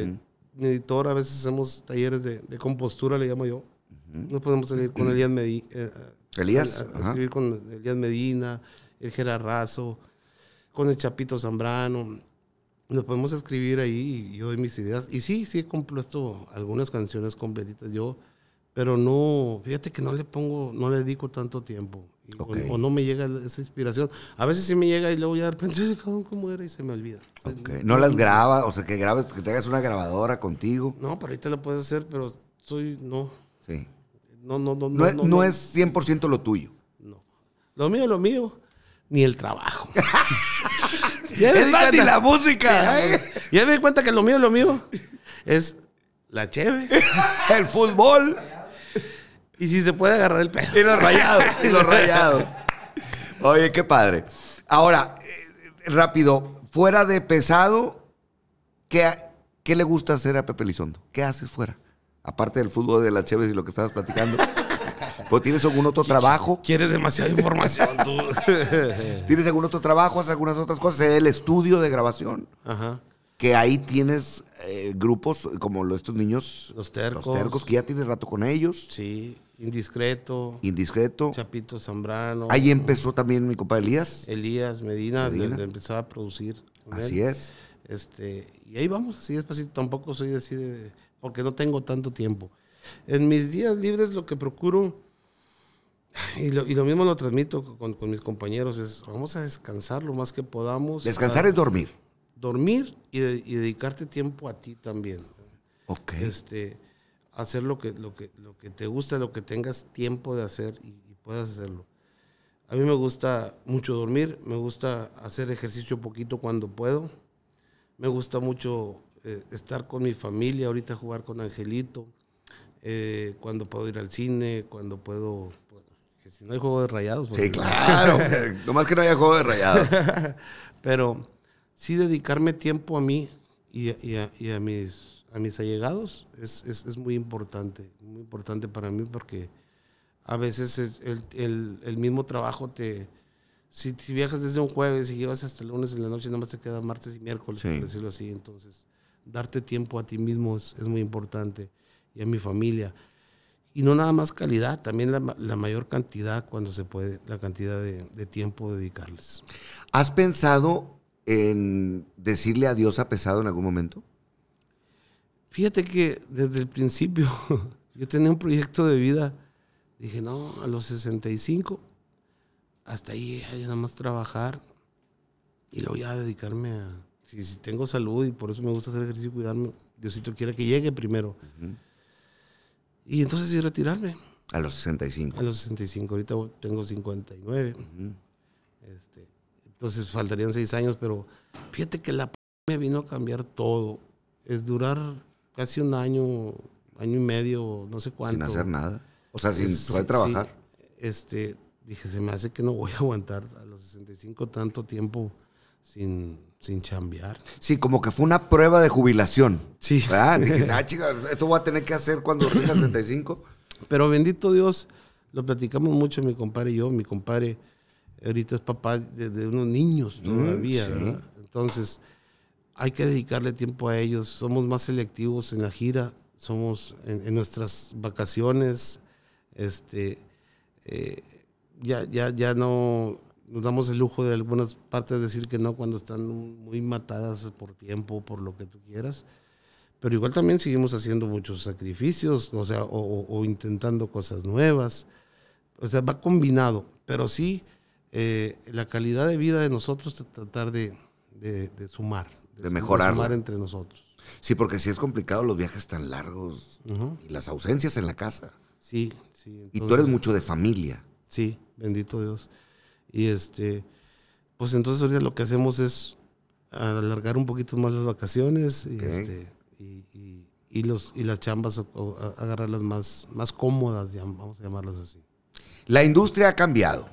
mi editor, a veces hacemos talleres de, compostura, le llamo yo. nos podemos salir con Elías Medina. Eh, Elías. A, escribir con Elías Medina, el Gerarrazo, con el Chapito Zambrano. Nos podemos escribir ahí y yo doy mis ideas. Y sí, sí he compuesto algunas canciones completitas. Yo pero no, fíjate que no le pongo, no le dedico tanto tiempo. O, no me llega esa inspiración. A veces sí me llega y luego ya de repente, ¿cómo era? Y se me olvida. ¿No las grabas? O sea, que grabes, que te hagas una grabadora contigo. No, pero ahorita la puedes hacer, pero soy, no. Sí. No, no, no. No, no, es, 100% lo tuyo. No. Lo mío, lo mío, ni el trabajo. ya ni la música. Ya, me di cuenta que lo mío, lo mío es la cheve. el fútbol. Y si se puede agarrar el pelo. Y los rayados, y los rayados. Oye, qué padre. Ahora, eh, rápido, fuera de pesado, ¿qué, ¿qué, le gusta hacer a Pepe Lizondo? ¿Qué haces fuera? Aparte del fútbol de las Cheves y lo que estabas platicando. ¿O pues, tienes algún otro trabajo? Quieres demasiada información, tú. ¿Tienes algún otro trabajo? ¿Haces algunas otras cosas? El estudio de grabación. Ajá. Que ahí tienes eh, grupos como estos niños. Los tercos. Los tercos, que ya tienes rato con ellos. Sí. Indiscreto. Indiscreto. Chapito Zambrano. Ahí empezó también mi compa Elías. Elías Medina, y a producir. Así es. Este, y ahí vamos, así despacito. Tampoco soy así de, porque no tengo tanto tiempo. En mis días libres lo que procuro, y lo, mismo lo transmito con, mis compañeros, es vamos a descansar lo más que podamos. Descansar es dormir. Dormir y, y, dedicarte tiempo a ti también. Ok. Este, hacer lo que, lo que, lo que te gusta, lo que tengas tiempo de hacer y, puedas hacerlo. A mí me gusta mucho dormir, me gusta hacer ejercicio poquito cuando puedo, me gusta mucho eh, estar con mi familia, ahorita jugar con Angelito, eh, cuando puedo ir al cine, cuando puedo... Pues, que si no hay juego de rayados. Pues, sí, claro, eh, nomás que no haya juego de rayados. Pero sí dedicarme tiempo a mí y a mis a mis allegados es, muy importante, muy importante para mí porque a veces el, mismo trabajo te... Si, viajas desde un jueves y llevas hasta el lunes en la noche, nada más te queda martes y miércoles, por decirlo así. Entonces, darte tiempo a ti mismo es, muy importante y a mi familia. Y no nada más calidad, también la, mayor cantidad cuando se puede, la cantidad de, de tiempo dedicarles. ¿Has pensado en decirle adiós a pesado en algún momento? Fíjate que desde el principio yo tenía un proyecto de vida. Dije, no, a los 65, hasta ahí hay nada más trabajar y lo voy a dedicarme a... Si, tengo salud y por eso me gusta hacer ejercicio y cuidarme, Diosito quiera que llegue primero. Y entonces sí retirarme. A los 65. A los 65, ahorita tengo 59. Este, entonces faltarían 6 años, pero fíjate que la me vino a cambiar todo. Es durar casi un año, año y medio, no sé cuánto. Sin hacer nada. O sea, sin trabajar. este, dije, se me hace que no voy a aguantar a los 65 tanto tiempo sin, sin chambear. Sí, como que fue una prueba de jubilación. Sí. Ah, chicas, esto voy a tener que hacer cuando tenga 65. Pero bendito Dios, lo platicamos mucho mi compadre y yo. Mi compadre ahorita es papá de, unos niños mm, todavía, sí. Entonces, hay que dedicarle tiempo a ellos. Somos más selectivos en la gira, somos en, nuestras vacaciones. Este, eh, ya, ya, ya no nos damos el lujo de algunas partes decir que no cuando están muy matadas por tiempo, por lo que tú quieras. Pero igual también seguimos haciendo muchos sacrificios, o sea, o, intentando cosas nuevas. O sea, va combinado, pero sí eh, la calidad de vida de nosotros tratar de sumar de, mejorar. entre nosotros. Sí, porque si es complicado los viajes tan largos y las ausencias en la casa. Sí, y tú eres mucho de familia. Sí, bendito Dios. Y este, pues entonces ahorita lo que hacemos es alargar un poquito más las vacaciones y, este, los, y las chambas, agarrarlas más, más cómodas, vamos a llamarlas así. La industria ha cambiado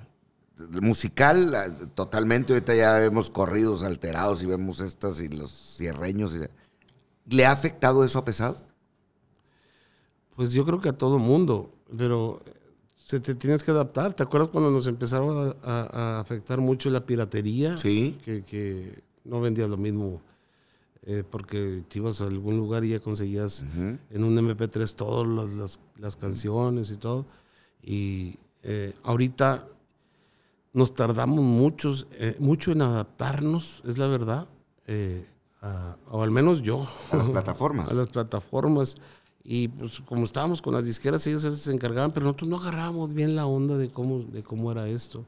musical, totalmente. Ahorita ya vemos corridos alterados y vemos estas y los cierreños. ¿Le ha afectado eso a pesado? Pues yo creo que a todo mundo, pero te, eh, te tienes que adaptar. ¿Te acuerdas cuando nos empezaron a, afectar mucho la piratería? Sí. Que, que no vendía lo mismo. Eh, porque te ibas a algún lugar y ya conseguías en un MP3 todas las, las, canciones y todo. Y eh, ahorita nos tardamos muchos, eh, mucho en adaptarnos, es la verdad, eh, o al menos yo. A las plataformas. A las plataformas. Y pues como estábamos con las disqueras, ellos se encargaban, pero nosotros no agarrábamos bien la onda de cómo, de cómo era esto.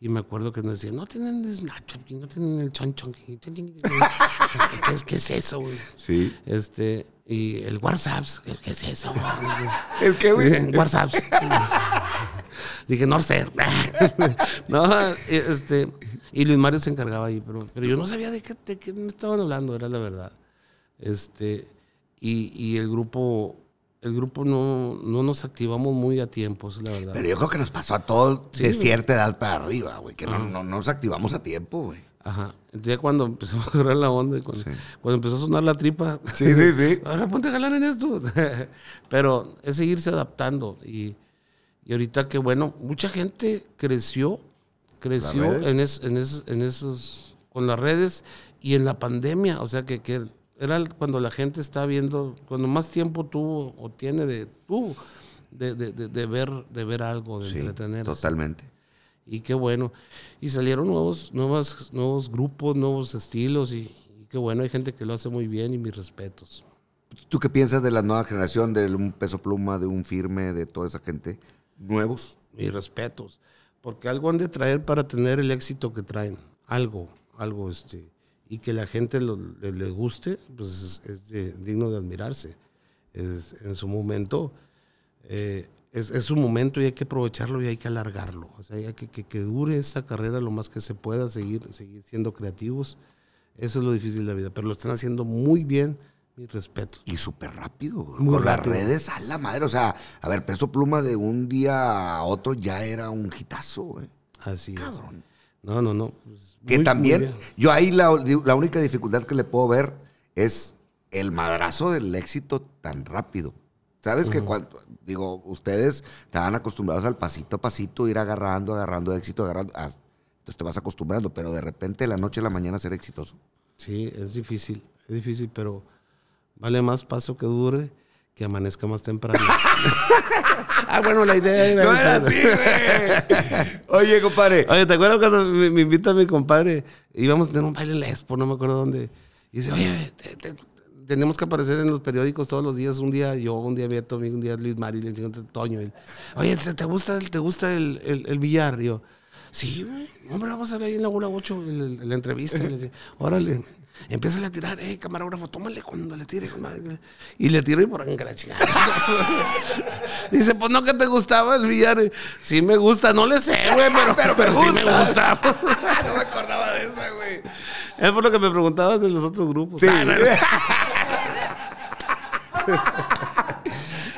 Y me acuerdo que nos decían, no tienen Snapchat, no tienen el chon ¿Qué, es, eso, Sí. Este, y el WhatsApp, ¿qué es eso? ¿El qué, güey? WhatsApp. Dije, no sé. no, este. Y Luis Mario se encargaba ahí, pero, pero yo no sabía de qué, qué me estaban hablando, era la verdad. Este, y, y el grupo el grupo no, no, nos activamos muy a tiempo, es la verdad. Pero yo creo que nos pasó a todos de cierta edad para arriba, güey, que no, no, nos activamos a tiempo, güey. Ajá. Ya cuando empezó a agarrar la onda, cuando, cuando, empezó a sonar la tripa. Sí, sí, sí. Ahora ponte a jalar en esto. Pero es seguirse adaptando y y ahorita que, bueno, mucha gente creció, creció en, en, esos, con las redes y en la pandemia. O sea, que, que era cuando la gente está viendo, cuando más tiempo tuvo o tiene de tu de, ver, de ver algo, de sí, Totalmente. Y qué bueno. Y salieron nuevos, nuevas, nuevos grupos, nuevos estilos y, y qué bueno, hay gente que lo hace muy bien y mis respetos. ¿Tú qué piensas de la nueva generación, de un peso pluma, de un firme, de toda esa gente? nuevos, y respetos, porque algo han de traer para tener el éxito que traen, algo, algo, este, y que la gente le, guste, pues es, digno de admirarse. Es, en su momento, eh, es, es, su momento y hay que aprovecharlo y hay que alargarlo. O sea, hay que, que, que, dure esta carrera lo más que se pueda, seguir, seguir siendo creativos. Eso es lo difícil de la vida, pero lo están haciendo muy bien mi respeto. Y súper rápido, Con las redes a la madre. O sea, a ver, peso pluma de un día a otro ya era un hitazo, güey. Así Cabrón. No, no, no. Pues, que también, yo ahí la, única dificultad que le puedo ver es el madrazo del éxito tan rápido. Sabes que cuando, digo, ustedes estaban acostumbrados al pasito a pasito, ir agarrando, agarrando éxito, agarrando. entonces te vas acostumbrando, pero de repente la noche a la mañana ser exitoso. Sí, es difícil, es difícil, pero Vale más paso que dure que amanezca más temprano. ah, bueno, la idea era. No era Oye, compadre. Oye, ¿te acuerdas cuando me, invita mi compadre? Íbamos a tener un baile en lespo, no me acuerdo dónde. Y dice, oye, tenemos que aparecer en los periódicos todos los días. Un día yo, un día Beto, un día Luis Mari, un día Toño. oye, ¿te gusta, te gusta el, el, billar? Y yo, sí, hombre, vamos a ver ahí en la Gula 8 la entrevista. le dice, órale. Empieza a tirar, eh, camarógrafo, tómale cuando le tire. Y le tiro y por engrachar. Dice, pues no que te gustaba el billar. Eh". Sí me gusta, no le sé, güey, pero, sí me gusta. no me acordaba de eso, güey. Es por lo que me preguntabas de los otros grupos. Sí. Ah,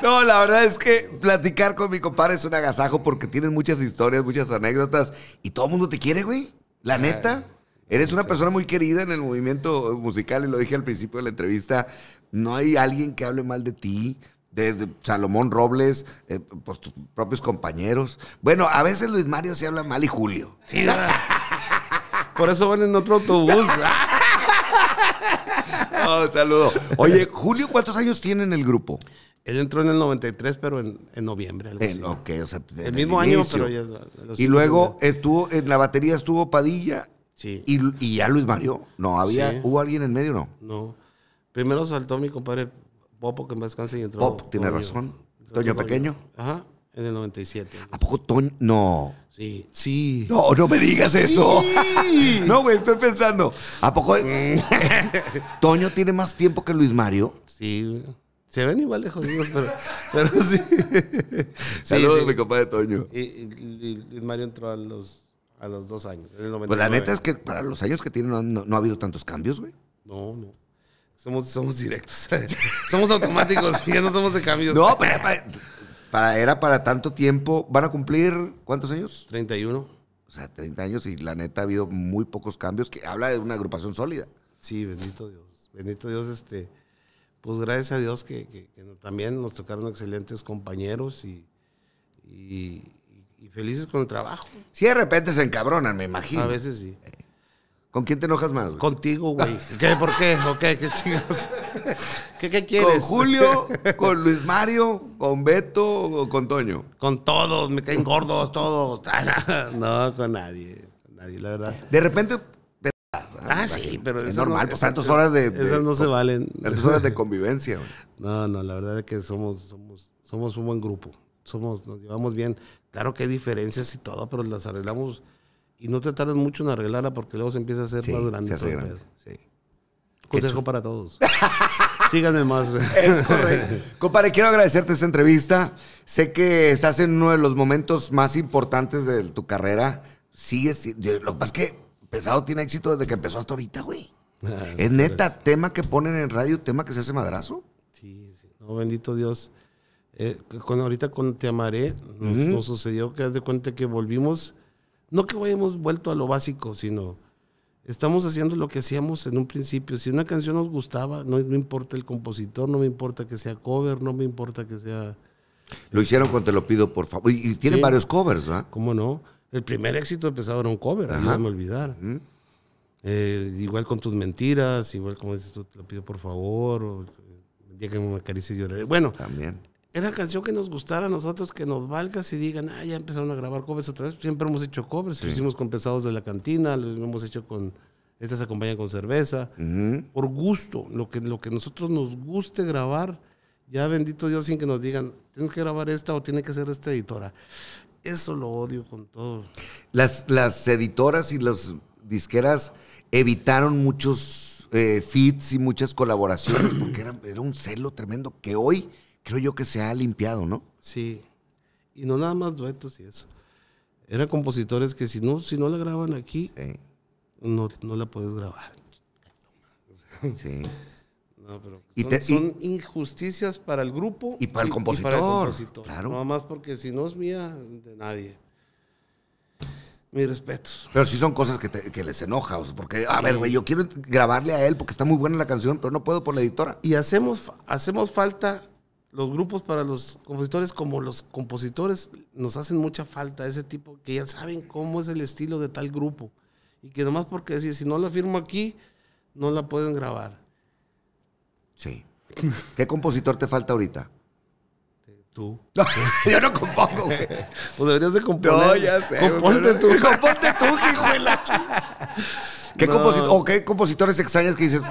no, la verdad es que platicar con mi compadre es un agasajo porque tienes muchas historias, muchas anécdotas y todo el mundo te quiere, güey. La neta. Eres una persona muy querida en el movimiento musical y lo dije al principio de la entrevista. No hay alguien que hable mal de ti, desde Salomón Robles, eh, por pues, tus propios compañeros. Bueno, a veces Luis Mario se habla mal y Julio. Sí, por eso van en otro autobús. oh, saludo. Oye, Julio, ¿cuántos años tiene en el grupo? Él entró en el 93, pero en, noviembre. Algo el, o sea, el mismo año, pero Y luego estuvo, en la batería estuvo Padilla y, ya Luis Mario, no había, ¿hubo alguien en medio no? No. Primero saltó mi compadre Popo, que me descansa y entró. Popo, tiene razón. Toño Pequeño. Ajá, en el 97. ¿A poco Toño? No. Sí. Sí. No, no me digas eso. no, güey, estoy pensando. ¿A poco? ¿Toño tiene más tiempo que Luis Mario? Sí. Se ven igual de jodidos, pero, pero sí. Saludos, mi compadre Toño. Luis Mario entró a los a los dos años. En el Pues la neta es que para los años que tiene no, ha habido tantos cambios, güey. No, no. Somos, somos directos. somos automáticos, ya no somos de cambios. No, pero era para, era para tanto tiempo. ¿Van a cumplir cuántos años? 31. O sea, 30 años y la neta ha habido muy pocos cambios que habla de una agrupación sólida. Sí, bendito Dios. Bendito Dios, este. Pues gracias a Dios que, también nos tocaron excelentes compañeros y felices con el trabajo. Sí, de repente se encabronan, me imagino. A veces sí. ¿Con quién te enojas más? Contigo, güey. ¿Qué? ¿Por qué? ¿O qué? ¿Qué chingas? ¿Qué, quieres? ¿Con Julio? ¿Con Luis Mario? ¿Con Beto? ¿O con Toño? Con todos. Me caen gordos todos. No, con nadie. nadie, la verdad. De repente... Ah, sí, pero es normal, pues, tantas horas de, Esas no se valen. Tantas horas de convivencia, No, no, la verdad es que somos, somos, somos un buen grupo somos, nos llevamos bien. Claro que hay diferencias y todo, pero las arreglamos y no te tardes mucho en arreglarla porque luego se empieza a hacer más grande. Se hace Sí. Consejo para todos. Síganme más. Es correcto. Compadre, quiero agradecerte esta entrevista. Sé que estás en uno de los momentos más importantes de tu carrera. Sigues. Lo que pasa es que Pesado tiene éxito desde que empezó hasta ahorita, güey. Ah, es neta, tema que ponen en radio, tema que se hace madrazo. Sí, sí. No, bendito Dios. Eh, con, ahorita con Te Amaré, nos, sucedió que haz de cuenta que volvimos, no que hayamos vuelto a lo básico, sino estamos haciendo lo que hacíamos en un principio. Si una canción nos gustaba, no, no importa el compositor, no me importa que sea cover, no me importa que sea... Lo hicieron con Te lo pido, por favor. Y, tienen varios covers, ¿verdad? ¿Cómo no? El primer éxito empezado era un cover, no me olvidar. Eh, igual con tus mentiras, igual como dices te lo pido por favor, o que eh, Bueno, también. Era canción que nos gustara a nosotros, que nos valga si digan, ah, ya empezaron a grabar covers otra vez. Siempre hemos hecho covers, lo hicimos con Pesados de la Cantina, lo hemos hecho con, estas se acompañan con cerveza, por gusto, lo que, lo que nosotros nos guste grabar, ya bendito Dios, sin que nos digan, tienes que grabar esta o tiene que ser esta editora. Eso lo odio con todo. Las, las editoras y las disqueras evitaron muchos eh, fits y muchas colaboraciones porque era un celo tremendo que hoy creo yo que se ha limpiado, ¿no? Sí. Y no nada más duetos y eso. Eran compositores que si no, si no la graban aquí, no, la puedes grabar. Sí. No, pero son, injusticias para el grupo y para el compositor. para Claro. Nada más porque si no es mía, de nadie. Mis respetos. Pero si son cosas que, les enoja, porque, a ver, güey, yo quiero grabarle a él porque está muy buena la canción, pero no puedo por la editora. Y hacemos, hacemos falta los grupos para los compositores como los compositores nos hacen mucha falta ese tipo que ya saben cómo es el estilo de tal grupo y que nomás porque decir si no la firmo aquí no la pueden grabar. Sí. ¿Qué compositor te falta ahorita? Tú. yo no compongo, Pues deberías de componer. No, ya sé. Componte tú. Componte tú, hijo de la ¿Qué, o qué compositores extraños que dices,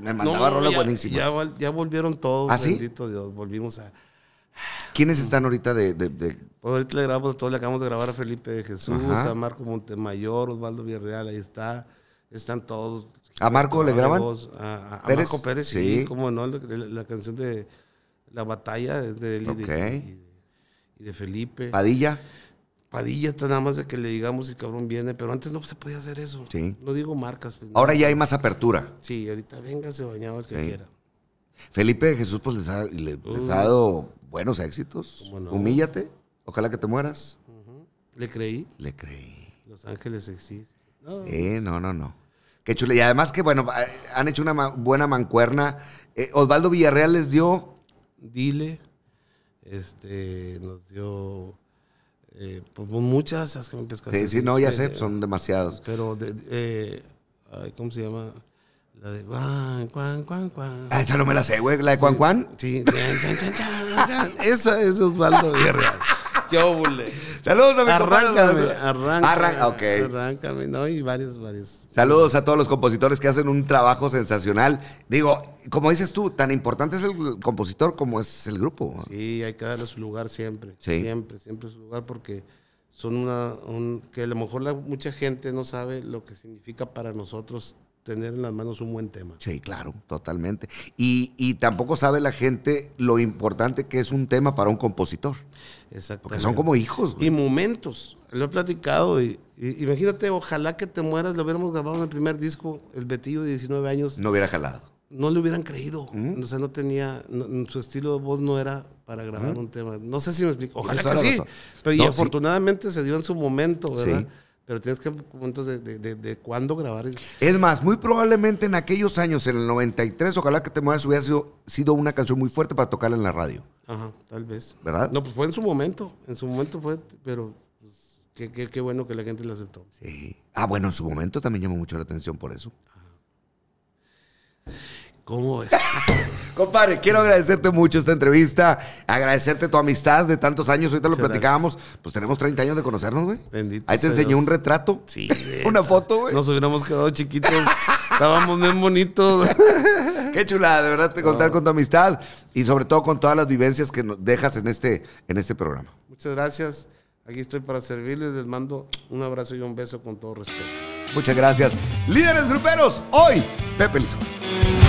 me mandaba rola ya, Ya, volvieron todos, ¿Ah, bendito Dios, volvimos a... ¿Quiénes están ahorita de, de, pues Ahorita le grabamos todos le acabamos de grabar a Felipe Jesús, a Marco Montemayor, Osvaldo Villarreal, ahí está, están todos. ¿A Marco le graban? a, Marco Pérez, sí, como no, la, canción de La Batalla de él y, de, y de Felipe. ¿Padilla? Padilla está nada más de que le digamos si cabrón viene, pero antes no se podía hacer eso. Sí. No digo marcas. Pues, Ahora ya hay más apertura. Sí, ahorita venga, se bañaba el que quiera. Felipe Jesús pues les ha, dado buenos éxitos. No? Humíllate, ojalá que te mueras. Le creí. Le creí. Los Ángeles existen. No. Eh, no, no, no. Qué chule. Y además que, bueno, eh, han hecho una buena mancuerna. Eh, Osvaldo Villarreal les dio... Dile, este, nos dio eh, pues muchas. Sí, sí, no, ya sé, son demasiados. Pero, eh, ¿cómo se llama? La de Juan, Juan, Juan, Juan. Ah, esta no me la sé, güey. La de Juan, Juan. Sí. esa, esa es Osvaldo Villarreal. ¿Qué Saludos a mi Arráncame, arráncame. ¡Arráncame! Arráncame, ¿no? Y varios, varios. Saludos a todos los compositores que hacen un trabajo sensacional. Digo, como dices tú, tan importante es el compositor como es el grupo. Sí, hay que darle su lugar siempre. Sí. Siempre, siempre su lugar porque son una. que a lo mejor mucha gente no sabe lo que significa para nosotros tener en las manos un buen tema. Sí, claro, totalmente. Y, y, tampoco sabe la gente lo importante que es un tema para un compositor. Exacto. Porque son como hijos. Y momentos. Lo he platicado. Y, imagínate, ojalá que te mueras, lo hubiéramos grabado en el primer disco, el Betillo de 19 años. No hubiera jalado. No le hubieran creído. Mm. O sea, no tenía, su estilo de voz no era para grabar mm. un tema. No sé si me explico. Ojalá que sí. Pero y afortunadamente se dio en su momento, ¿verdad? Sí pero tienes que puntos de, de, cuándo grabar. Es más, muy probablemente en aquellos años, en el 93, ojalá que te muevas hubiera sido, sido una canción muy fuerte para tocarla en la radio. Ajá, tal vez. ¿Verdad? No, pues fue en su momento, en su momento fue, pero pues, qué, qué, qué bueno que la gente la aceptó. Sí. Ah, bueno, en su momento también llamó mucho la atención por eso. Ajá. ¿Cómo es? Compadre, quiero agradecerte mucho esta entrevista, agradecerte tu amistad de tantos años. Ahorita lo platicábamos, pues tenemos 30 años de conocernos, güey. Bendito. Ahí te enseñó un retrato. Sí. Una foto, güey. Nos hubiéramos quedado chiquitos. Estábamos bien bonitos. Qué chulada, de verdad, te contar con tu amistad y sobre todo con todas las vivencias que dejas en este, en este programa. Muchas gracias. Aquí estoy para servirles. Les mando un abrazo y un beso con todo respeto. Muchas gracias. Líderes gruperos, hoy Pepe Lizón.